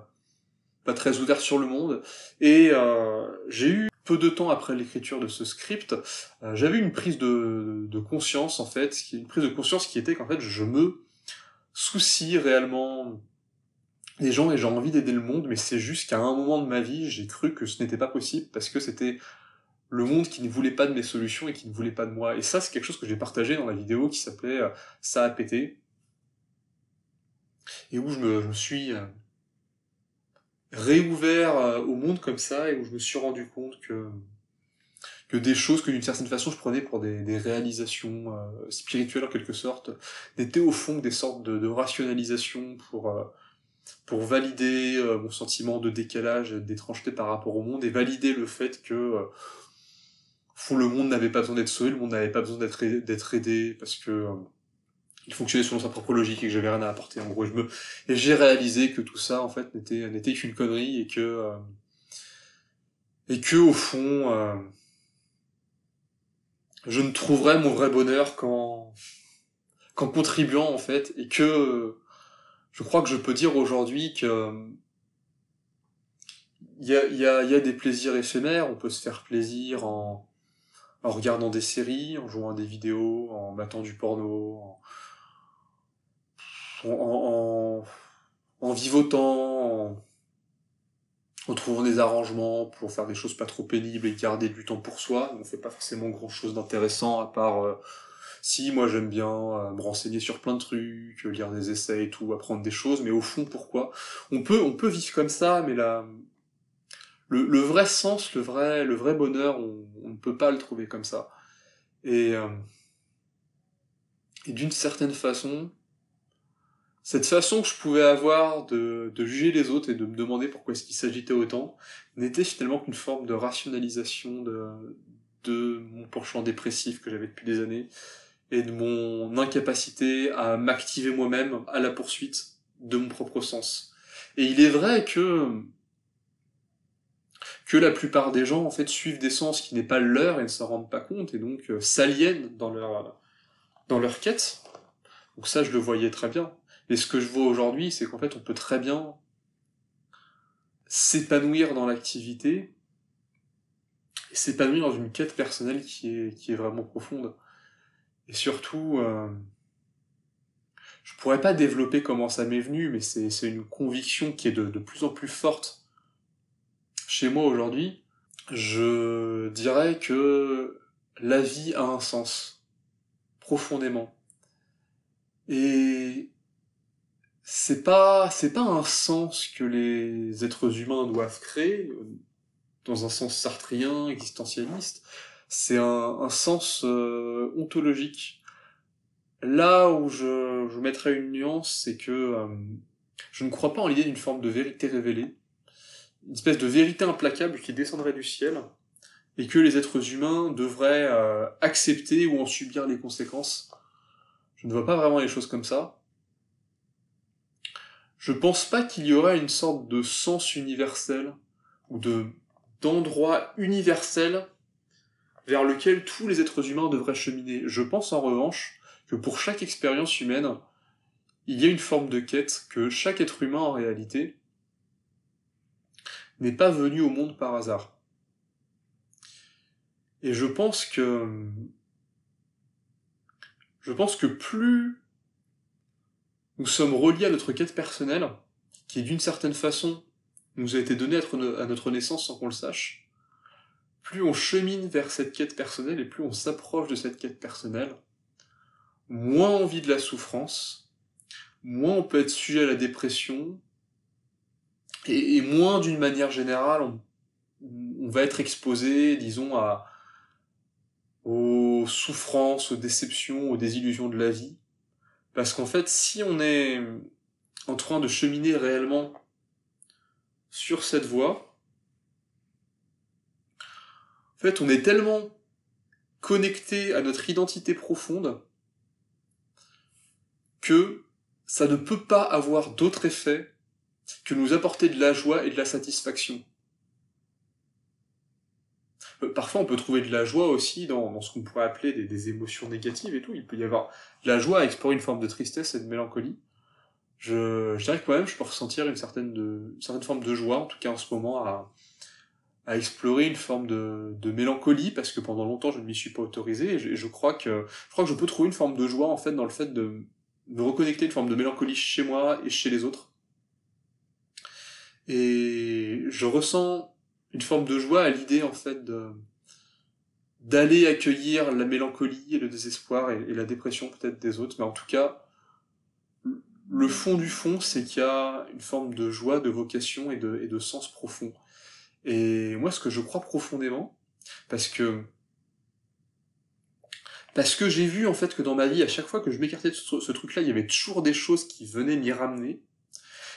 pas très ouverte sur le monde. Et euh, j'ai eu peu de temps après l'écriture de ce script, euh, j'avais une prise de, conscience en fait, une prise de conscience qui était qu'en fait je me soucie réellement des gens et j'ai envie d'aider le monde, mais c'est juste qu'à un moment de ma vie j'ai cru que ce n'était pas possible parce que c'était le monde qui ne voulait pas de mes solutions et qui ne voulait pas de moi. Et ça, c'est quelque chose que j'ai partagé dans la vidéo qui s'appelait euh, Ça a pété. Et où je me, suis euh, réouvert euh, au monde comme ça et où je me suis rendu compte que, que des choses que d'une certaine façon je prenais pour des, réalisations spirituelles en quelque sorte n'étaient au fond des sortes de, de rationalisations pour, pour valider mon sentiment de décalage, et d'étrangeté par rapport au monde et valider le fait que où le monde n'avait pas besoin d'être sauvé, le monde n'avait pas besoin d'être aidé parce que euh, il fonctionnait selon sa propre logique et que j'avais rien à apporter. En gros, et j'ai réalisé que tout ça en fait n'était n'était qu'une connerie et que euh, et que au fond euh, je ne trouverais mon vrai bonheur qu'en contribuant en fait et que je crois que je peux dire aujourd'hui que il y y a des plaisirs éphémères, on peut se faire plaisir en, en regardant des séries, en jouant à des vidéos, en battant du porno, en, en, vivotant, en, trouvant des arrangements pour faire des choses pas trop pénibles et garder du temps pour soi. On fait pas forcément grand chose d'intéressant à part euh, si moi j'aime bien euh, me renseigner sur plein de trucs, lire des essais et tout, apprendre des choses, mais au fond pourquoi On peut on peut vivre comme ça, mais là le, vrai sens, le vrai, le vrai bonheur, on, ne peut pas le trouver comme ça. Euh, et, d'une certaine façon, cette façon que je pouvais avoir de, juger les autres et de me demander pourquoi est-ce qu'ils s'agitaient autant n'était finalement qu'une forme de rationalisation de, de mon penchant dépressif que j'avais depuis des années et de mon incapacité à m'activer moi-même à la poursuite de mon propre sens. Et il est vrai que que la plupart des gens en fait suivent des sens qui n'est pas leur et ne s'en rendent pas compte et donc euh, s'aliènent dans leur dans leur quête. Donc ça, je le voyais très bien. Et ce que je vois aujourd'hui, c'est qu'en fait, on peut très bien s'épanouir dans l'activité et s'épanouir dans une quête personnelle qui est, qui est vraiment profonde. Et surtout, je euh, je pourrais pas développer comment ça m'est venu, mais c'est une conviction qui est de plus en plus forte chez moi aujourd'hui, je dirais que la vie a un sens, profondément. Et c'est pas, c'est pas un sens que les êtres humains doivent créer, dans un sens sartrien, existentialiste, c'est un, sens euh, ontologique. Là où je, je mettrais une nuance, c'est que euh, je ne crois pas en l'idée d'une forme de vérité révélée, une espèce de vérité implacable qui descendrait du ciel et que les êtres humains devraient euh, accepter ou en subir les conséquences. Je ne vois pas vraiment les choses comme ça. Je pense pas qu'il y aurait une sorte de sens universel ou de d'endroit universel vers lequel tous les êtres humains devraient cheminer. Je pense en revanche que pour chaque expérience humaine, il y a une forme de quête que chaque être humain en réalité n'est pas venu au monde par hasard. Et je pense que je pense que plus nous sommes reliés à notre quête personnelle, qui d'une certaine façon nous a été donnée à notre naissance sans qu'on le sache, plus on chemine vers cette quête personnelle et plus on s'approche de cette quête personnelle, moins on vit de la souffrance, moins on peut être sujet à la dépression, et, moins d'une manière générale, on, va être exposé, disons, à, aux souffrances, aux déceptions, aux désillusions de la vie. Parce qu'en fait, si on est en train de cheminer réellement sur cette voie, en fait, on est tellement connecté à notre identité profonde que ça ne peut pas avoir d'autre effet que nous apporter de la joie et de la satisfaction. Euh, parfois, on peut trouver de la joie aussi dans, ce qu'on pourrait appeler des, émotions négatives et tout. Il peut y avoir de la joie à explorer une forme de tristesse et de mélancolie. Je, dirais que moi-même, je peux ressentir une certaine, forme de joie, en tout cas en ce moment, à, explorer une forme de, mélancolie, parce que pendant longtemps, je ne m'y suis pas autorisé. Et je, crois que, je peux trouver une forme de joie, en fait, dans le fait de me reconnecter une forme de mélancolie chez moi et chez les autres et je ressens une forme de joie à l'idée, en fait, d'aller accueillir la mélancolie et le désespoir et, la dépression peut-être des autres. Mais en tout cas, le fond du fond, c'est qu'il y a une forme de joie, de vocation et de, sens profond. Et moi, ce que je crois profondément, parce que parce que j'ai vu en fait que dans ma vie, à chaque fois que je m'écartais de ce truc-là, il y avait toujours des choses qui venaient m'y ramener.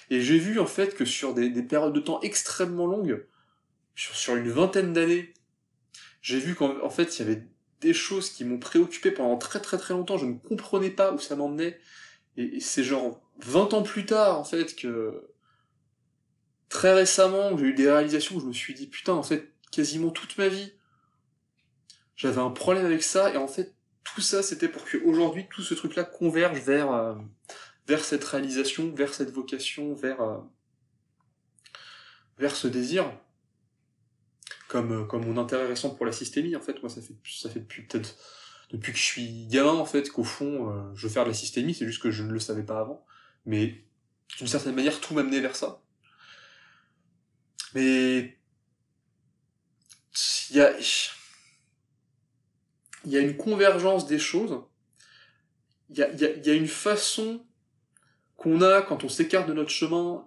Et j'ai vu en fait que sur des, périodes de temps extrêmement longues, sur, une vingtaine d'années, j'ai vu qu'en fait il y avait des choses qui m'ont préoccupé pendant très très très longtemps, je ne comprenais pas où ça m'emmenait. Et, c'est genre 20 ans plus tard en fait que très récemment j'ai eu des réalisations où je me suis dit putain en fait quasiment toute ma vie j'avais un problème avec ça et en fait tout ça c'était pour que aujourd'hui tout ce truc là converge vers euh, vers cette réalisation, vers cette vocation, vers, euh, vers ce désir. Comme, euh, comme mon intérêt récent pour la systémie, en fait, moi, ça fait, ça fait depuis peut-être depuis que je suis gamin, en fait, qu'au fond, euh, je veux faire de la systémie, c'est juste que je ne le savais pas avant. Mais d'une certaine manière, tout m'a vers ça. Mais il y a, y a une convergence des choses il y a, y, y a, une façon qu'on a quand on s'écarte de notre chemin,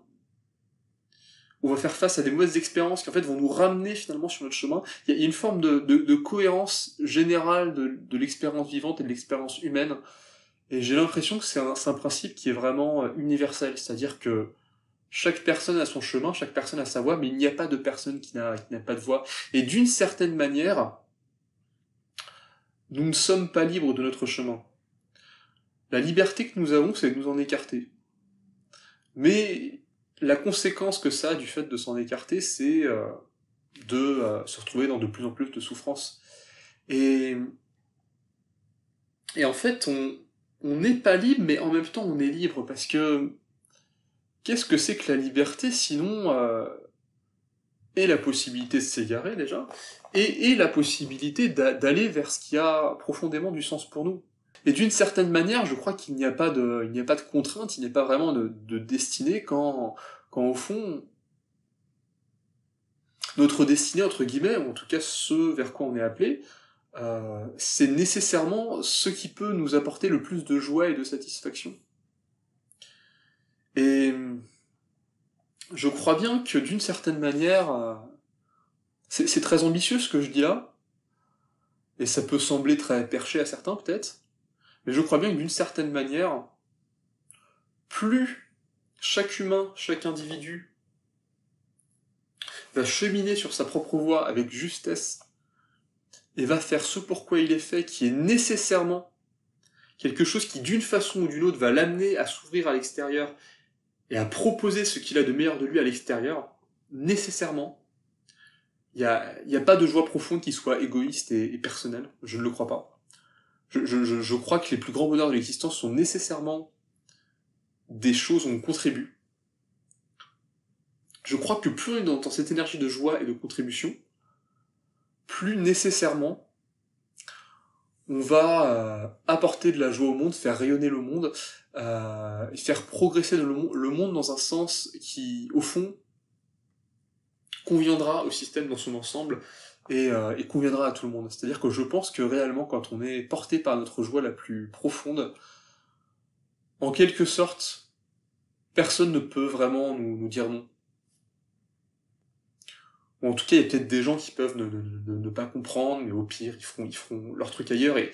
on va faire face à des mauvaises expériences qui en fait vont nous ramener finalement sur notre chemin. Il y, a une forme de, cohérence générale de, l'expérience vivante et de l'expérience humaine. Et j'ai l'impression que c'est un, un, principe qui est vraiment euh, universel, c'est-à-dire que chaque personne a son chemin, chaque personne a sa voix, mais il n'y a pas de personne qui n'a pas de voix. Et d'une certaine manière, nous ne sommes pas libres de notre chemin. La liberté que nous avons, c'est de nous en écarter. Mais la conséquence que ça a du fait de s'en écarter, c'est euh, de euh, se retrouver dans de plus en plus de souffrances. Et, et en fait, on n'est pas libre, mais en même temps, on est libre, parce que qu'est-ce que c'est que la liberté sinon euh, et la possibilité de s'égarer déjà, et la possibilité d'aller vers ce qui a profondément du sens pour nous. Et d'une certaine manière, je crois qu'il n'y a pas de, il n'y a pas de contrainte, il n'y a pas vraiment de, destinée quand, quand au fond, notre destinée, entre guillemets, ou en tout cas ce vers quoi on est appelé, euh, c'est nécessairement ce qui peut nous apporter le plus de joie et de satisfaction. Et je crois bien que d'une certaine manière, euh, c'est très ambitieux ce que je dis là, et ça peut sembler très perché à certains peut-être, mais je crois bien que d'une certaine manière, plus chaque humain, chaque individu va cheminer sur sa propre voie avec justesse et va faire ce pour quoi il est fait, qui est nécessairement quelque chose qui d'une façon ou d'une autre va l'amener à s'ouvrir à l'extérieur et à proposer ce qu'il a de meilleur de lui à l'extérieur, nécessairement, il n'y a, y a, pas de joie profonde qui soit égoïste et personnelle, je ne le crois pas je, crois que les plus grands bonheurs de l'existence sont nécessairement des choses où on contribue. Je crois que plus on est dans, cette énergie de joie et de contribution, plus nécessairement on va euh, apporter de la joie au monde, faire rayonner le monde, euh, faire progresser le, monde dans un sens qui, au fond, conviendra au système dans son ensemble, euh, et, conviendra à tout le monde. C'est-à-dire que je pense que réellement, quand on est porté par notre joie la plus profonde, en quelque sorte, personne ne peut vraiment nous, dire non. en tout cas, il y a peut-être des gens qui peuvent ne, pas comprendre, mais au pire, ils feront, leur truc ailleurs. Et,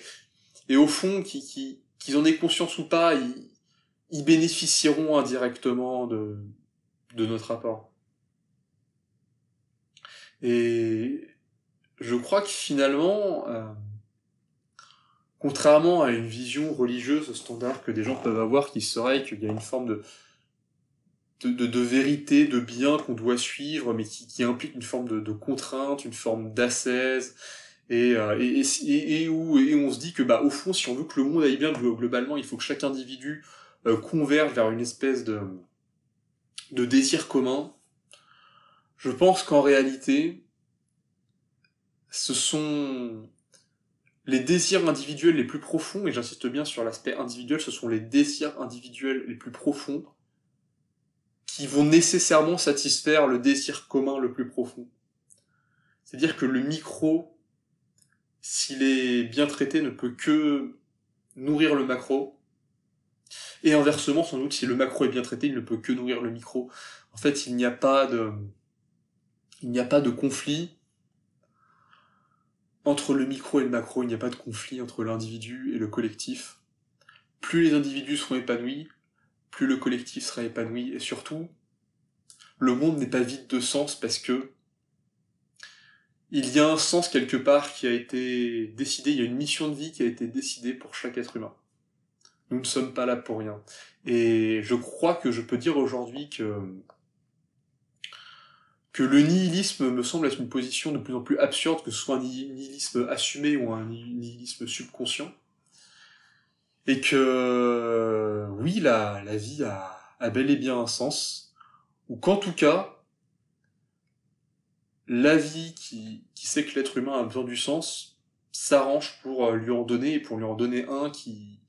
et au fond, qu'ils en aient conscience ou pas, ils, bénéficieront indirectement de, de notre apport. Et, je crois que finalement, euh, contrairement à une vision religieuse standard que des gens peuvent avoir, qui serait qu'il y a une forme de, de, vérité, de bien qu'on doit suivre, mais qui, implique une forme de, contrainte, une forme d'assaise, et, euh, et, où, on se dit que bah, au fond, si on veut que le monde aille bien globalement, il faut que chaque individu euh, converge vers une espèce de, de désir commun. Je pense qu'en réalité, ce sont les désirs individuels les plus profonds, et j'insiste bien sur l'aspect individuel, ce sont les désirs individuels les plus profonds qui vont nécessairement satisfaire le désir commun le plus profond. C'est-à-dire que le micro, s'il est bien traité, ne peut que nourrir le macro. Et inversement, sans doute, si le macro est bien traité, il ne peut que nourrir le micro. En fait, il n'y a pas de, il n'y a pas de conflit entre le micro et le macro, il n'y a pas de conflit entre l'individu et le collectif. Plus les individus seront épanouis, plus le collectif sera épanoui, et surtout, le monde n'est pas vide de sens parce que il y a un sens quelque part qui a été décidé, il y a une mission de vie qui a été décidée pour chaque être humain. Nous ne sommes pas là pour rien. Et je crois que je peux dire aujourd'hui que que le nihilisme me semble être une position de plus en plus absurde, que ce soit un nihilisme assumé ou un nihilisme subconscient. Et que oui, la, vie a, bel et bien un sens, ou qu'en tout cas, la vie qui, sait que l'être humain a besoin du sens s'arrange pour euh, lui en donner, et pour lui en donner un qui,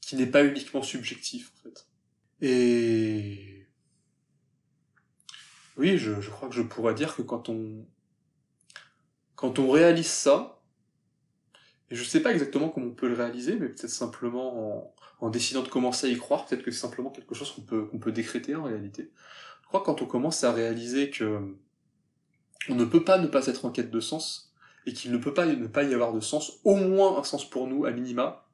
qui n'est pas uniquement subjectif, en fait. Et oui, je, crois que je pourrais dire que quand on, quand on réalise ça, et je sais pas exactement comment on peut le réaliser, mais peut-être simplement en, décidant de commencer à y croire, peut-être que c'est simplement quelque chose qu'on peut, peut décréter en réalité. Je crois que quand on commence à réaliser que on ne peut pas ne pas être en quête de sens, et qu'il ne peut pas ne pas y avoir de sens, au moins un sens pour nous, à minima,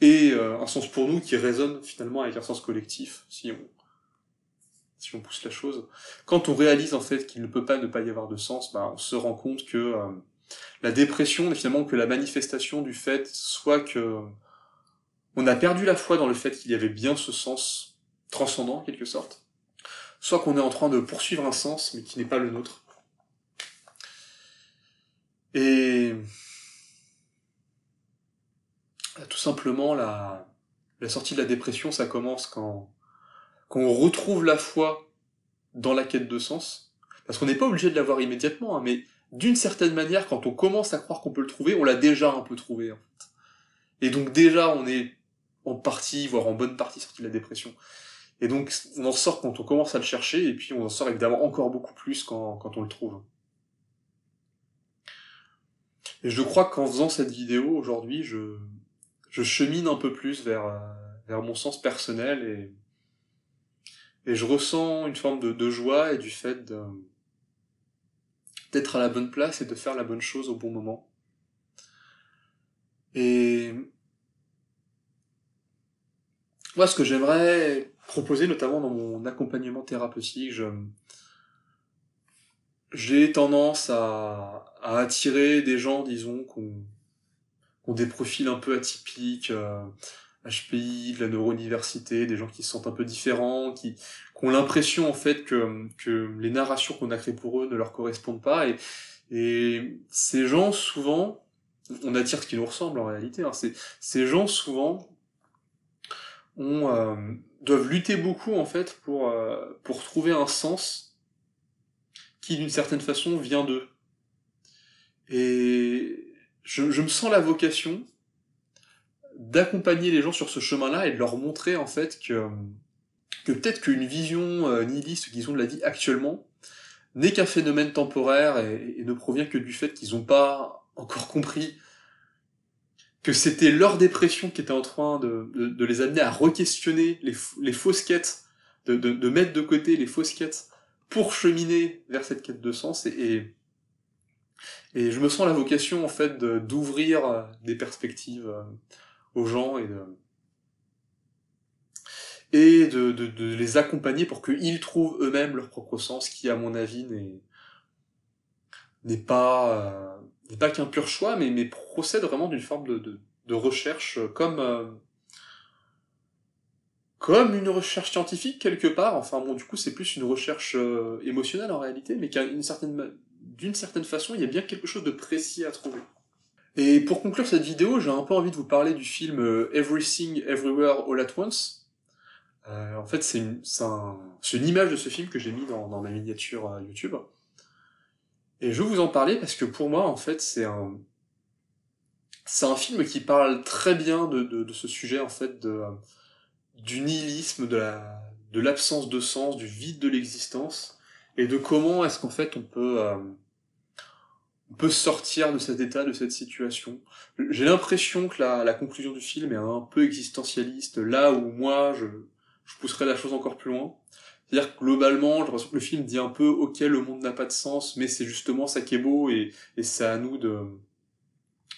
et euh, un sens pour nous qui résonne finalement avec un sens collectif, si on, si on pousse la chose. Quand on réalise en fait qu'il ne peut pas ne pas y avoir de sens, bah, on se rend compte que euh, la dépression n'est finalement que la manifestation du fait soit que on a perdu la foi dans le fait qu'il y avait bien ce sens transcendant en quelque sorte, soit qu'on est en train de poursuivre un sens mais qui n'est pas le nôtre. Et euh, tout simplement la sortie de la dépression, ça commence quand qu'on retrouve la foi dans la quête de sens, parce qu'on n'est pas obligé de l'avoir immédiatement, hein, mais d'une certaine manière, quand on commence à croire qu'on peut le trouver, on l'a déjà un peu trouvé, Et donc déjà, on est en partie, voire en bonne partie sorti de la dépression. Et donc, on en sort quand on commence à le chercher, et puis on en sort évidemment encore beaucoup plus quand, on le trouve. Et je crois qu'en faisant cette vidéo aujourd'hui, je, je chemine un peu plus vers, euh, vers mon sens personnel et, et je ressens une forme de, joie et du fait d'être à la bonne place et de faire la bonne chose au bon moment. Et moi, ce que j'aimerais proposer, notamment dans mon accompagnement thérapeutique, j'ai tendance à, attirer des gens, disons, qui ont, des profils un peu atypiques, euh, HPI, de la neurodiversité, des gens qui se sentent un peu différents, qui, qui ont l'impression en fait que, que les narrations qu'on a créées pour eux ne leur correspondent pas. Et, et ces gens, souvent, on attire ce qui nous ressemble en réalité. Hein. Ces gens, souvent, ont, euh, doivent lutter beaucoup en fait pour, euh, pour trouver un sens qui, d'une certaine façon, vient d'eux. Et je, je me sens la vocation d'accompagner les gens sur ce chemin-là et de leur montrer en fait que, que peut-être qu'une vision euh, nihiliste qu'ils ont de la vie actuellement n'est qu'un phénomène temporaire et, ne provient que du fait qu'ils n'ont pas encore compris que c'était leur dépression qui était en train de, les amener à re-questionner les, fausses quêtes, de, mettre de côté les fausses quêtes pour cheminer vers cette quête de sens et, et et je me sens la vocation en fait d'ouvrir euh, des perspectives euh, aux gens et de, et de, les accompagner pour qu'ils trouvent eux-mêmes leur propre sens, qui à mon avis n'est n'est pas euh, pas qu'un pur choix, mais, mais procède vraiment d'une forme de, recherche euh, comme euh, comme une recherche scientifique quelque part. Enfin bon, du coup, c'est plus une recherche émotionnelle en réalité, mais qu'à une certaine d'une certaine façon, il y a bien quelque chose de précis à trouver. Et pour conclure cette vidéo, j'ai un peu envie de vous parler du film euh, Everything Everywhere All at Once. Euh, en fait, c'est une, une, image de ce film que j'ai mis dans, dans, ma miniature euh, YouTube. Et je veux vous en parler parce que pour moi, en fait, c'est un, c'est un film qui parle très bien de, ce sujet, en fait, de, du nihilisme, de de l'absence de sens, du vide de l'existence, et de comment est-ce qu'en fait on peut euh, on peut sortir de cet état, de cette situation. J'ai l'impression que la, conclusion du film est un peu existentialiste, là où moi, je, je pousserais la chose encore plus loin. C'est-à-dire que globalement, j'ai que le film dit un peu, ok, le monde n'a pas de sens, mais c'est justement ça qui est beau, et, c'est à nous de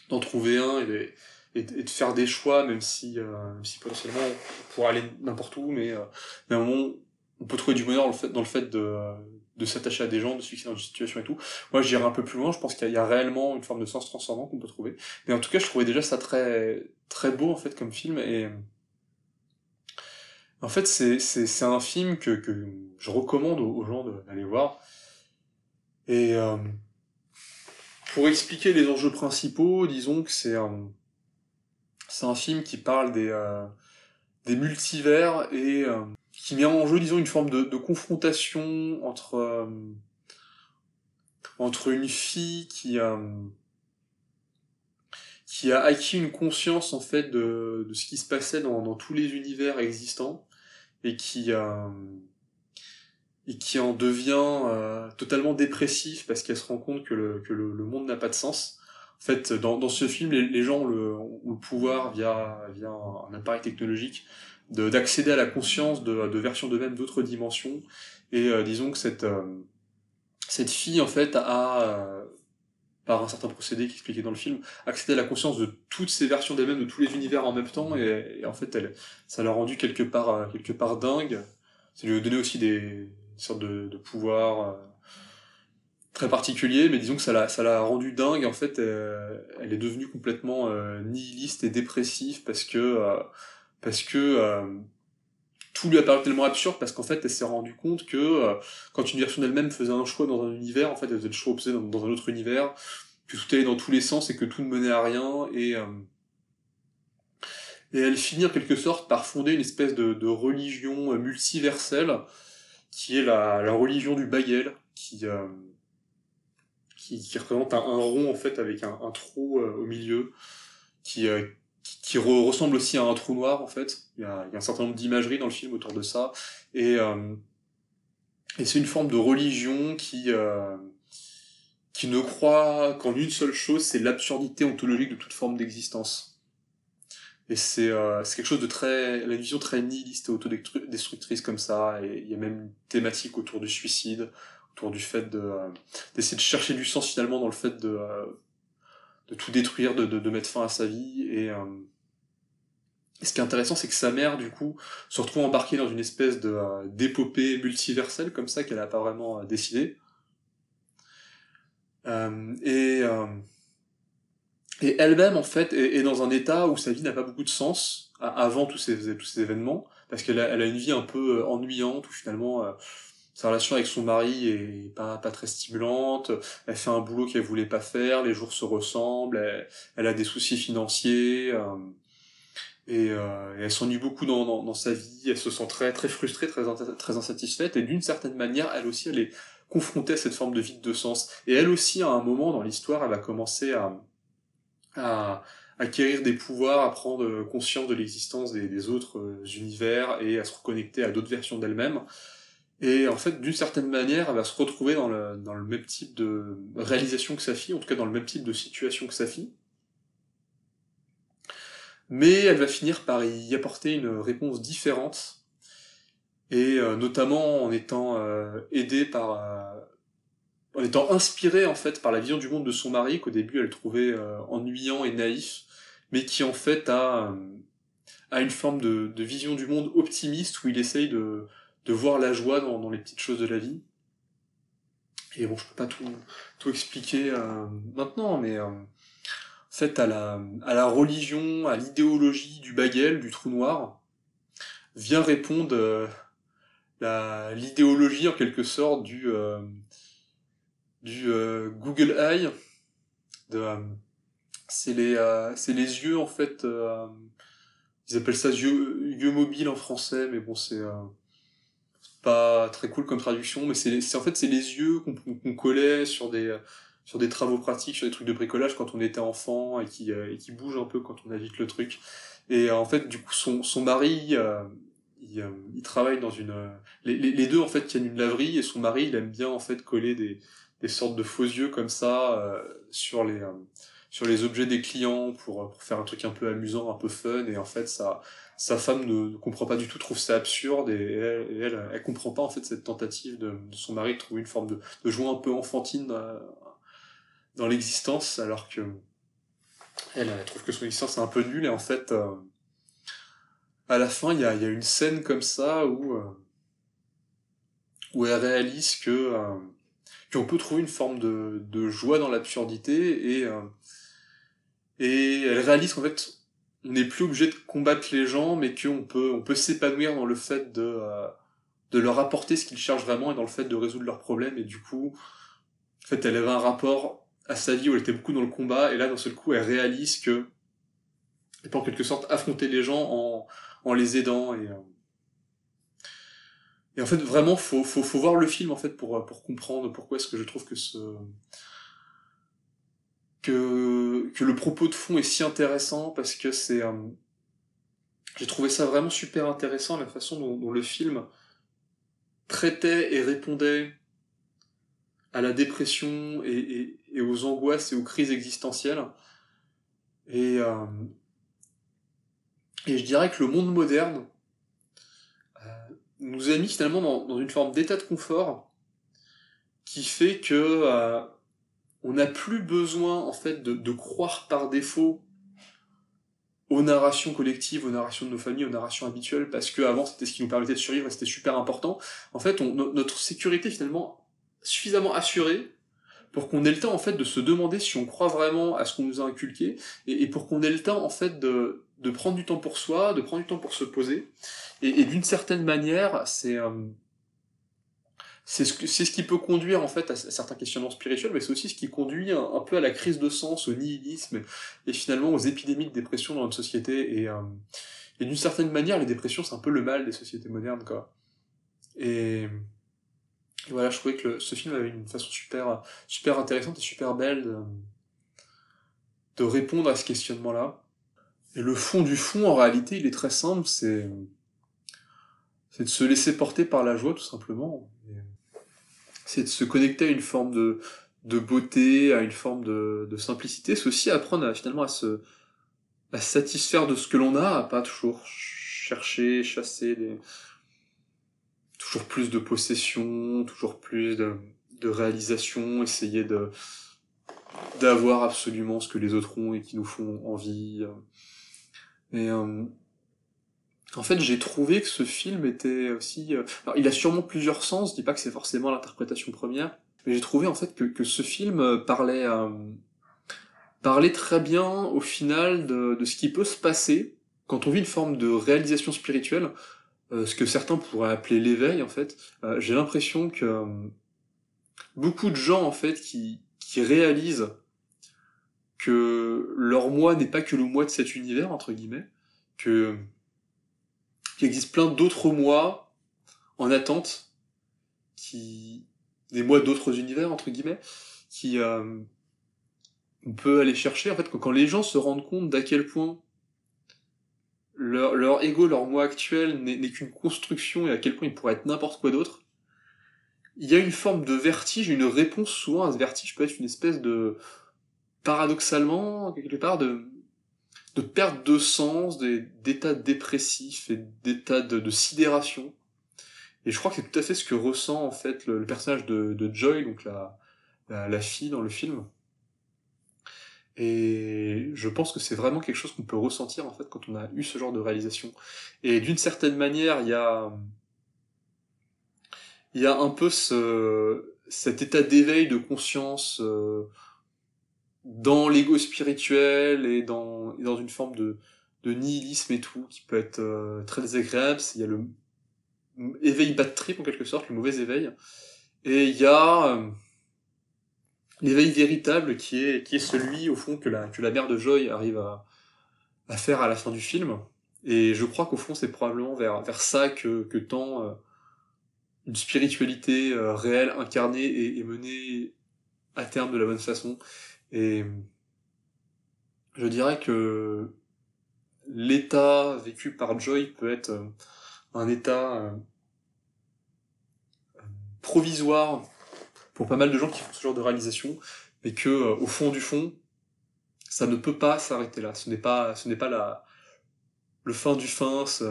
d'en trouver un, et, et, de faire des choix, même si, euh, si potentiellement on pourra aller n'importe où, mais, euh, mais à on peut trouver du bonheur fait, dans le fait de, de s'attacher à des gens, de se fixer dans une situation et tout. Moi, j'irai un peu plus loin. Je pense qu'il y, a réellement une forme de sens transcendant qu'on peut trouver. Mais en tout cas, je trouvais déjà ça très, très beau, en fait, comme film. Et en fait, c'est un film que, que, je recommande aux, gens d'aller voir. Et euh, pour expliquer les enjeux principaux, disons que c'est un, un film qui parle des, euh, des multivers et... Euh, qui met en jeu, disons, une forme de, confrontation entre, euh, entre une fille qui, euh, qui a acquis une conscience, en fait, de, ce qui se passait dans, tous les univers existants et qui, euh, et qui en devient totalement dépressif parce qu'elle se rend compte que le, monde n'a pas de sens. En fait, dans, ce film, les, gens ont le, pouvoir via, un appareil technologique d'accéder à la conscience de, de versions d'eux-mêmes d'autres dimensions. Et euh, disons que cette, euh, cette fille, en fait, a, euh, par un certain procédé qui expliqué dans le film, accédé à la conscience de toutes ces versions d'elle-même, de tous les univers en même temps. Et, en fait, elle, ça l'a rendu quelque part, quelque part dingue. Ça lui a donné aussi des sortes de, de pouvoirs très particuliers, mais disons que ça l'a, ça l'a rendu dingue. En fait, elle est devenue complètement nihiliste et dépressive parce que parce que euh, tout lui a paru tellement absurde parce qu'en fait elle s'est rendue compte que euh, quand une version d'elle-même faisait un choix dans un univers, en fait elle faisait le choix opposé dans, un autre univers, que tout allait dans tous les sens et que tout ne menait à rien et euh, et elle finit en quelque sorte par fonder une espèce de, religion multiverselle qui est la, religion du Bagel qui qui, représente un, rond en fait avec un, un trou au milieu qui qui, ressemble aussi à un trou noir en fait. Il y a, un certain nombre d'imageries dans le film autour de ça, et, euh, c'est une forme de religion qui euh, qui ne croit qu'en une seule chose, c'est l'absurdité ontologique de toute forme d'existence. Et euh, c'est quelque chose de très, la vision très nihiliste et autodestructrice comme ça. Et il y a même une thématique autour du suicide, autour du fait de d'essayer de chercher du sens finalement dans le fait de de tout détruire, de, mettre fin à sa vie. Euh, et, ce qui est intéressant, c'est que sa mère, du coup, se retrouve embarquée dans une espèce de euh, d'épopée multiverselle comme ça qu'elle a pas vraiment euh, décidé. et et elle-même, en fait, est, dans un état où sa vie n'a pas beaucoup de sens avant tous ces, tous ces événements, parce qu'elle a, a une vie un peu ennuyante, où finalement, sa relation avec son mari est pas, pas très stimulante, elle fait un boulot qu'elle voulait pas faire, les jours se ressemblent, elle, a des soucis financiers, euh, euh, et, elle s'ennuie beaucoup dans, dans, sa vie, elle se sent très, très frustrée, très, très insatisfaite, et d'une certaine manière, elle aussi, elle est confrontée à cette forme de vide de sens. Et elle aussi, à un moment dans l'histoire, elle va commencer à, à acquérir des pouvoirs, à prendre conscience de l'existence des autres euh, univers, et à se reconnecter à d'autres versions d'elle-même. Et en fait, d'une certaine manière, elle va se retrouver dans le, même type de réalisation que sa fille, en tout cas dans le même type de situation que sa fille. Mais elle va finir par y apporter une réponse différente, et euh, notamment en étant euh, aidée par... Euh, en étant inspirée en fait par la vision du monde de son mari qu'au début elle trouvait ennuyant et naïf, mais qui en fait a, a une forme de vision du monde optimiste où il essaye de, de voir la joie dans, dans, les petites choses de la vie. Et bon, je peux pas tout, tout expliquer euh, maintenant, mais euh, en fait, à la, à la religion, à l'idéologie du bagel, du trou noir, vient répondre euh, l'idéologie en quelque sorte du, euh, du euh, Google Eye. De, c'est les, c'est les yeux en fait. ils appellent ça yeux, yeux mobiles en français, mais bon, c'est pas très cool comme traduction, mais c'est en fait c'est les yeux qu'on qu'on collait sur des sur des travaux pratiques, sur des trucs de bricolage quand on était enfant et qui euh, et qui bouge un peu quand on agite le truc. Et euh, en fait du coup son son mari euh, il, travaille dans une les, deux en fait tiennent une laverie et son mari il aime bien en fait coller des des sortes de faux yeux comme ça sur les sur les objets des clients euh, pour, faire un truc un peu amusant, un peu fun. Et en fait, sa, sa femme ne, comprend pas du tout, trouve ça absurde. Et elle, elle, comprend pas en fait cette tentative de, son mari de trouver une forme de, joie un peu enfantine euh, dans, l'existence, alors que elle, trouve que son existence est un peu nulle. Et en fait, euh, à la fin, il y a, une scène comme ça où, où elle réalise que. qu'on peut trouver une forme de, joie dans l'absurdité et, et elle réalise qu'en fait on n'est plus obligé de combattre les gens, mais qu'on peut on peut s'épanouir dans le fait de euh, de leur apporter ce qu'ils cherchent vraiment et dans le fait de résoudre leurs problèmes et du coup en fait elle avait un rapport à sa vie où elle était beaucoup dans le combat et là d'un seul coup elle réalise que elle peut en quelque sorte affronter les gens en, les aidant euh, et en fait, vraiment, faut, faut, voir le film en fait pour comprendre pourquoi est-ce que je trouve que ce, que, que le propos de fond est si intéressant parce que c'est. Euh, j'ai trouvé ça vraiment super intéressant, la façon dont, le film traitait et répondait à la dépression et, aux angoisses et aux crises existentielles. Et, euh, et je dirais que le monde moderne euh, nous a mis finalement dans une forme d'état de confort qui fait que on n'a plus besoin en fait de, croire par défaut aux narrations collectives, aux narrations de nos familles, aux narrations habituelles, parce qu'avant c'était ce qui nous permettait de survivre et c'était super important. En fait, notre sécurité finalement suffisamment assurée pour qu'on ait le temps en fait de se demander si on croit vraiment à ce qu'on nous a inculqué et, pour qu'on ait le temps en fait de, prendre du temps pour soi, de prendre du temps pour se poser. Et, d'une certaine manière, c'est euh, c'est ce, qui peut conduire en fait à certains questionnements spirituels, mais c'est aussi ce qui conduit un, peu à la crise de sens, au nihilisme et finalement aux épidémies de dépression dans notre société. Euh, et, d'une certaine manière, les dépressions, c'est un peu le mal des sociétés modernes. quoi. Et, voilà, je trouvais que ce film avait une façon super, super intéressante et super belle de, répondre à ce questionnement-là. Et le fond du fond, en réalité, il est très simple, c'est c'est de se laisser porter par la joie, tout simplement c'est de se connecter à une forme de, beauté, à une forme de, simplicité. C'est aussi apprendre à, finalement à se à satisfaire de ce que l'on a, à pas toujours chercher, chasser toujours plus de possession, toujours plus de, de réalisation, essayer de d'avoir absolument ce que les autres ont et qui nous font envie. Et euh, en fait, j'ai trouvé que ce film était aussi. Euh, alors, il a sûrement plusieurs sens. Je dis pas que c'est forcément l'interprétation première, mais j'ai trouvé en fait que, que ce film euh, euh, parlait très bien au final de, de, ce qui peut se passer quand on vit une forme de réalisation spirituelle, ce que certains pourraient appeler l'éveil en fait. j'ai l'impression que beaucoup de gens en fait qui qui réalisent que leur moi n'est pas que le moi de cet univers entre guillemets que qu'il existe plein d'autres mois en attente, qui des mois d'autres univers entre guillemets, qui euh, on peut aller chercher. En fait, quand les gens se rendent compte d'à quel point leur, leur ego, leur moi actuel n'est qu'une construction et à quel point il pourrait être n'importe quoi d'autre, il y a une forme de vertige, une réponse souvent à ce vertige peut être une espèce de paradoxalement quelque part de de perte de sens, d'état dépressif et d'état de, sidération. Et je crois que c'est tout à fait ce que ressent en fait le, personnage de, Joy, donc la, la, fille dans le film. Et je pense que c'est vraiment quelque chose qu'on peut ressentir en fait quand on a eu ce genre de réalisation. Et d'une certaine manière, il y a, un peu ce, cet état d'éveil de conscience. Euh, dans l'ego spirituel et dans, dans une forme de, de nihilisme et tout, qui peut être euh, très désagréable. Il y a le éveil bad trip en quelque sorte, le mauvais éveil. Et il y a euh, l'éveil véritable qui est, qui est celui, au fond, que la, que la mère de Joy arrive à, faire à la fin du film. Et je crois qu'au fond, c'est probablement vers, vers ça que, que tend euh, une spiritualité réelle, incarnée et, et menée à terme de la bonne façon. Et je dirais que l'état vécu par Joy peut être euh, un état euh, euh, provisoire pour pas mal de gens qui font ce genre de réalisation, mais que au fond du fond, ça ne peut pas s'arrêter là. Ce n'est pas, ce n'est pas la, le fin du fin, ce,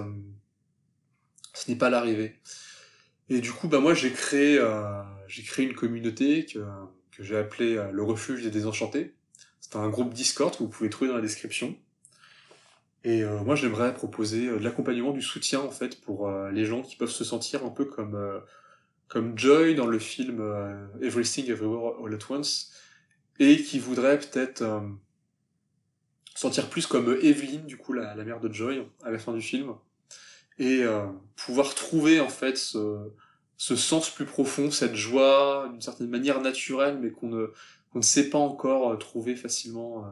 n'est pas l'arrivée. Et du coup, bah moi j'ai créé, j'ai créé une communauté que que j'ai appelé euh, le refuge des désenchantés. C'est un groupe Discord que vous pouvez trouver dans la description. Et euh, moi, j'aimerais proposer euh, de l'accompagnement, du soutien, en fait, pour les gens qui peuvent se sentir un peu comme, comme Joy dans le film Everything Everywhere All at Once, et qui voudraient peut-être sentir plus comme Evelyn, du coup, la, la, mère de Joy, à la fin du film, et pouvoir trouver, en fait, ce, ce sens plus profond, cette joie d'une certaine manière naturelle, mais qu'on ne, sait pas encore euh, trouver facilement euh,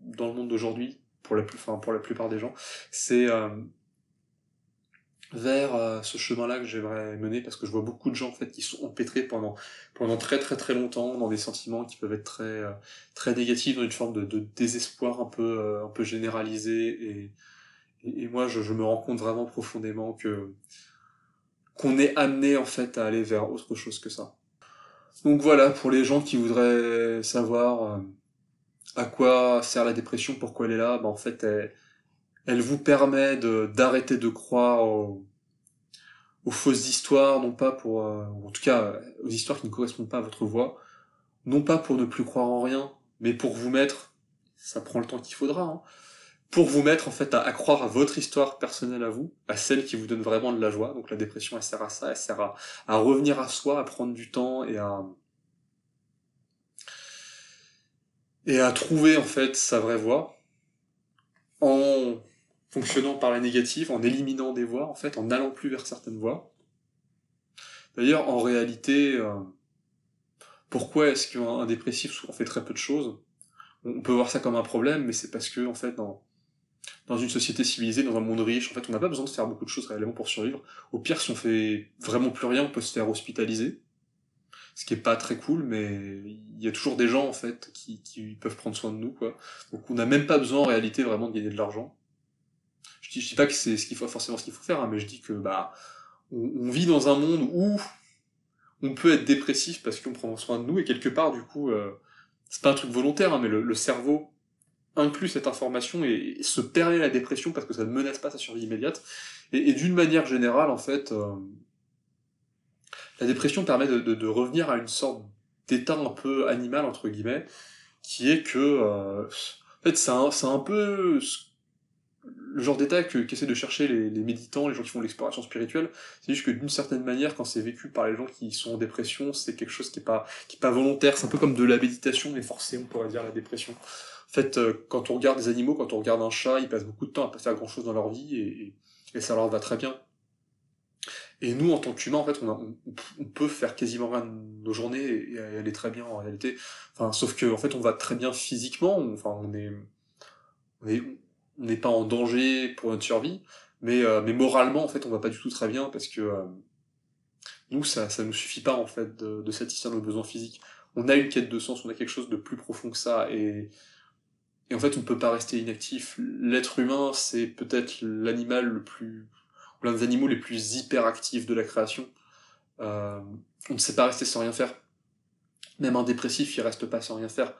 dans le monde d'aujourd'hui, pour, la pour la plupart des gens. C'est euh, vers ce chemin-là que j'aimerais mener, parce que je vois beaucoup de gens fait, qui sont empêtrés pendant, pendant très très très longtemps dans des sentiments qui peuvent être très, très négatifs, dans une forme de, désespoir un peu, un peu généralisé. Et, moi, je, je, me rends compte vraiment profondément que qu'on est amené en fait à aller vers autre chose que ça. Donc voilà, pour les gens qui voudraient savoir euh, à quoi sert la dépression, pourquoi elle est là, bah en fait elle, vous permet d'arrêter de, croire aux, fausses histoires, non pas pour, euh, en tout cas aux histoires qui ne correspondent pas à votre voix, non pas pour ne plus croire en rien, mais pour vous mettre, ça prend le temps qu'il faudra, hein, pour vous mettre en fait à, croire à votre histoire personnelle à vous, à celle qui vous donne vraiment de la joie. Donc la dépression, elle sert à ça, elle sert à, revenir à soi, à prendre du temps et à et à trouver en fait sa vraie voie en fonctionnant par la négative, en éliminant des voies, en fait, en n'allant plus vers certaines voies. D'ailleurs, en réalité, euh, pourquoi est-ce qu'un dépressif on fait très peu de choses On peut voir ça comme un problème, mais c'est parce que, en fait, dans, dans une société civilisée, dans un monde riche. En fait, on n'a pas besoin de faire beaucoup de choses réellement pour survivre. Au pire, si on fait vraiment plus rien, on peut se faire hospitaliser. Ce qui est pas très cool, mais il y a toujours des gens, en fait, qui, peuvent prendre soin de nous, quoi. Donc, on n'a même pas besoin, en réalité, vraiment de gagner de l'argent. Je ne dis pas que c'est ce qu'il faut, forcément ce qu'il faut faire, hein, mais je dis que, bah, on, vit dans un monde où on peut être dépressif parce qu'on prend soin de nous, et quelque part, du coup, euh, c'est pas un truc volontaire, hein, mais le cerveau inclut cette information et se permet la dépression parce que ça ne menace pas sa survie immédiate. Et, d'une manière générale, en fait, euh, la dépression permet de, revenir à une sorte d'état un peu animal, entre guillemets, qui est que... Euh, en fait, c'est un, peu le genre d'état qu'essaient de chercher les, méditants, les gens qui font l'exploration spirituelle. C'est juste que d'une certaine manière, quand c'est vécu par les gens qui sont en dépression, c'est quelque chose qui n'est pas, pas volontaire. C'est un peu comme de la méditation, mais forcée, on pourrait dire, la dépression fait, euh, quand on regarde des animaux, quand on regarde un chat, ils passent beaucoup de temps à passer à grand chose dans leur vie et, ça leur va très bien. Et nous, en tant qu'humains, en fait, on, peut faire quasiment rien de nos journées et, elle aller très bien en réalité. sauf que, en fait, on va très bien physiquement. On, enfin, on n'est pas en danger pour notre survie, euh, mais, moralement, en fait, on va pas du tout très bien parce que euh, nous, ça, ne nous suffit pas en fait de, de satisfaire nos besoins physiques. On a une quête de sens, on a quelque chose de plus profond que ça et et en fait, on ne peut pas rester inactif. L'être humain, c'est peut-être l'animal le plus, l'un des animaux les plus hyperactifs de la création. Euh, on ne sait pas rester sans rien faire. Même un dépressif, il reste pas sans rien faire.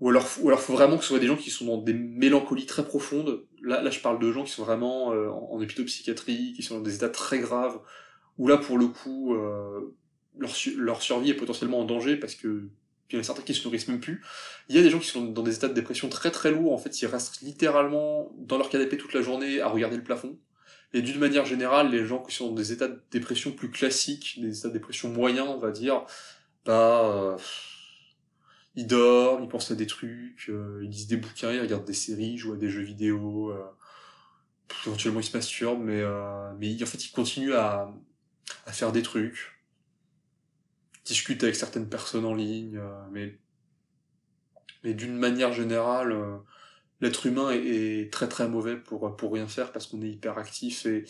Ou alors, ou alors, faut vraiment que ce soit des gens qui sont dans des mélancolies très profondes. Là, là, je parle de gens qui sont vraiment euh, en, épidopsychiatrie, qui sont dans des états très graves, où là, pour le coup, euh, leur survie est potentiellement en danger parce que puis il y en a certains qui se nourrissent même plus. Il y a des gens qui sont dans des états de dépression très très lourds, en fait, ils restent littéralement dans leur canapé toute la journée à regarder le plafond. Et d'une manière générale, les gens qui sont dans des états de dépression plus classiques, des états de dépression moyens, on va dire, bah, euh, ils dorment, ils pensent à des trucs, euh, ils lisent des bouquins, ils regardent des séries, ils jouent à des jeux vidéo, euh, éventuellement ils se masturbent, mais, mais en fait, ils continuent à, à faire des trucs discute avec certaines personnes en ligne, euh, mais, d'une manière générale, euh, l'être humain est, très très mauvais pour, rien faire parce qu'on est hyperactif et,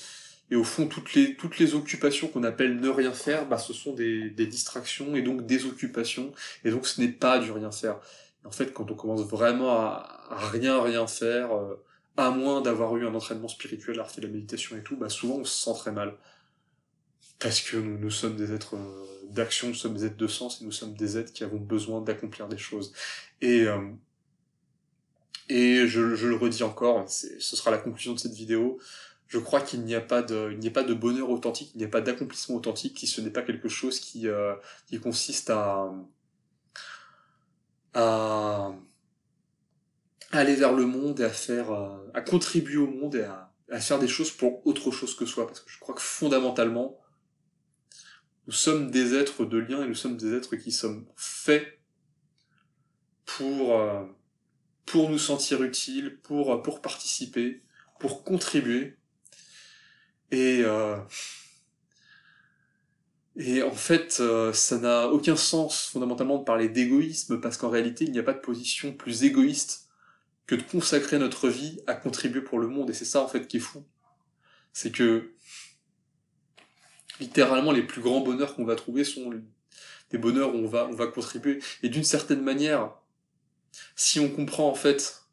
et au fond, toutes les, toutes les occupations qu'on appelle ne rien faire, bah, ce sont des, distractions et donc des occupations, et donc ce n'est pas du rien faire. En fait, quand on commence vraiment à, rien rien faire, euh, à moins d'avoir eu un entraînement spirituel, à de la méditation et tout, bah souvent on se sent très mal parce que nous, sommes des êtres euh, d'action, nous sommes des êtres de sens et nous sommes des êtres qui avons besoin d'accomplir des choses. Et, euh, et je, le redis encore, ce sera la conclusion de cette vidéo. Je crois qu'il n'y a pas de, il n'y a pas de bonheur authentique, il n'y a pas d'accomplissement authentique si ce n'est pas quelque chose qui, euh, qui consiste à, à, aller vers le monde et à faire, à contribuer au monde et à faire des choses pour autre chose que soi. Parce que je crois que fondamentalement, nous sommes des êtres de lien et nous sommes des êtres qui sommes faits pour, euh, pour nous sentir utiles, pour, euh, pour participer, pour contribuer. Et, euh, et en fait, euh, ça n'a aucun sens fondamentalement de parler d'égoïsme, parce qu'en réalité, il n'y a pas de position plus égoïste que de consacrer notre vie à contribuer pour le monde. Et c'est ça, en fait, qui est fou. C'est que littéralement les plus grands bonheurs qu'on va trouver sont des bonheurs où on va, on va contribuer. Et d'une certaine manière, si on comprend en fait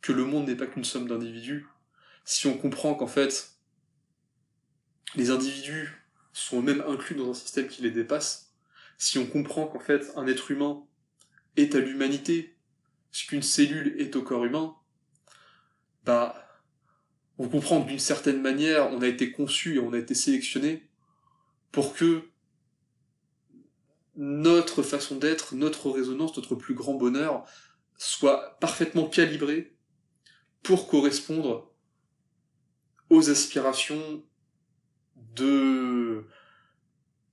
que le monde n'est pas qu'une somme d'individus, si on comprend qu'en fait les individus sont eux-mêmes inclus dans un système qui les dépasse, si on comprend qu'en fait un être humain est à l'humanité, ce qu'une cellule est au corps humain, bah on comprend que d'une certaine manière on a été conçu et on a été sélectionné pour que notre façon d'être, notre résonance, notre plus grand bonheur soit parfaitement calibré pour correspondre aux aspirations de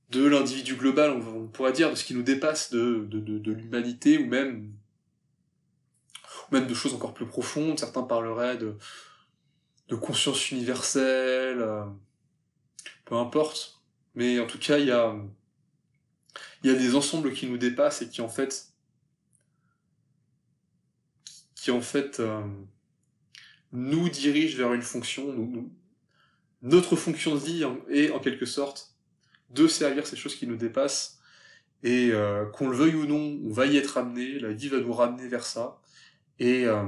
de l'individu global, on, pourrait dire, de ce qui nous dépasse de, l'humanité, ou même, de choses encore plus profondes. Certains parleraient de, de conscience universelle, euh, peu importe. Mais en tout cas, il y a, y des ensembles qui nous dépassent et qui en fait qui en fait euh, nous dirigent vers une fonction. notre fonction de vie est en quelque sorte de servir ces choses qui nous dépassent. Et euh, qu'on le veuille ou non, on va y être amené, la vie va nous ramener vers ça. Et euh,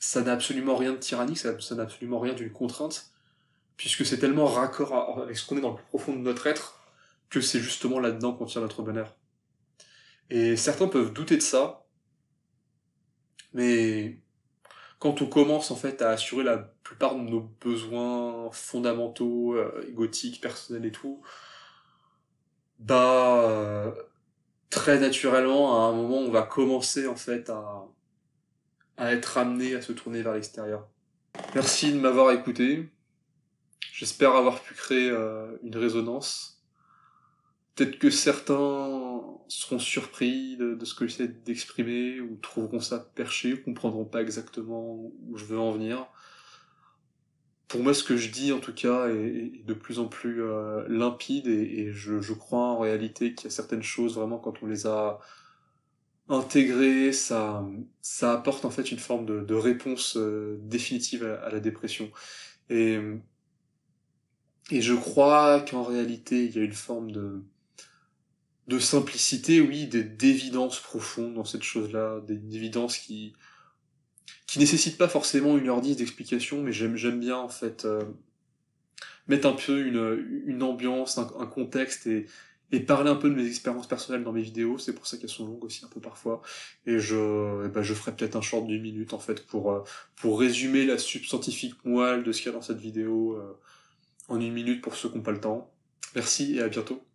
ça n'a absolument rien de tyrannique, ça n'a absolument rien d'une contrainte puisque c'est tellement raccord avec ce qu'on est dans le plus profond de notre être, que c'est justement là-dedans qu'on tient notre bonheur. Et certains peuvent douter de ça, mais quand on commence en fait à assurer la plupart de nos besoins fondamentaux, euh, égotiques, personnels et tout, bah très naturellement à un moment on va commencer en fait à, à être amené à se tourner vers l'extérieur. Merci de m'avoir écouté. J'espère avoir pu créer euh, une résonance. Peut-être que certains seront surpris de, ce que j'essaie d'exprimer, ou trouveront ça perché, ou comprendront pas exactement où je veux en venir. Pour moi, ce que je dis, en tout cas, est, de plus en plus euh, limpide, et, je, crois en réalité qu'il y a certaines choses, vraiment, quand on les a intégrées, ça, ça apporte en fait une forme de, réponse euh, définitive à, à la dépression. Et et je crois qu'en réalité, il y a une forme de, de simplicité, oui, d'évidence profonde dans cette chose-là, d'évidence qui qui nécessite pas forcément une heure dix d'explication, mais j'aime j'aime bien en fait euh, mettre un peu une, une ambiance, un, contexte et, et parler un peu de mes expériences personnelles dans mes vidéos, c'est pour ça qu'elles sont longues aussi un peu parfois. Et je, et eh ben je ferai peut-être un short d'une minute en fait pour, euh, pour résumer la substantifique moelle de ce qu'il y a dans cette vidéo, euh, en une minute pour ceux qui n'ont pas le temps. Merci et à bientôt.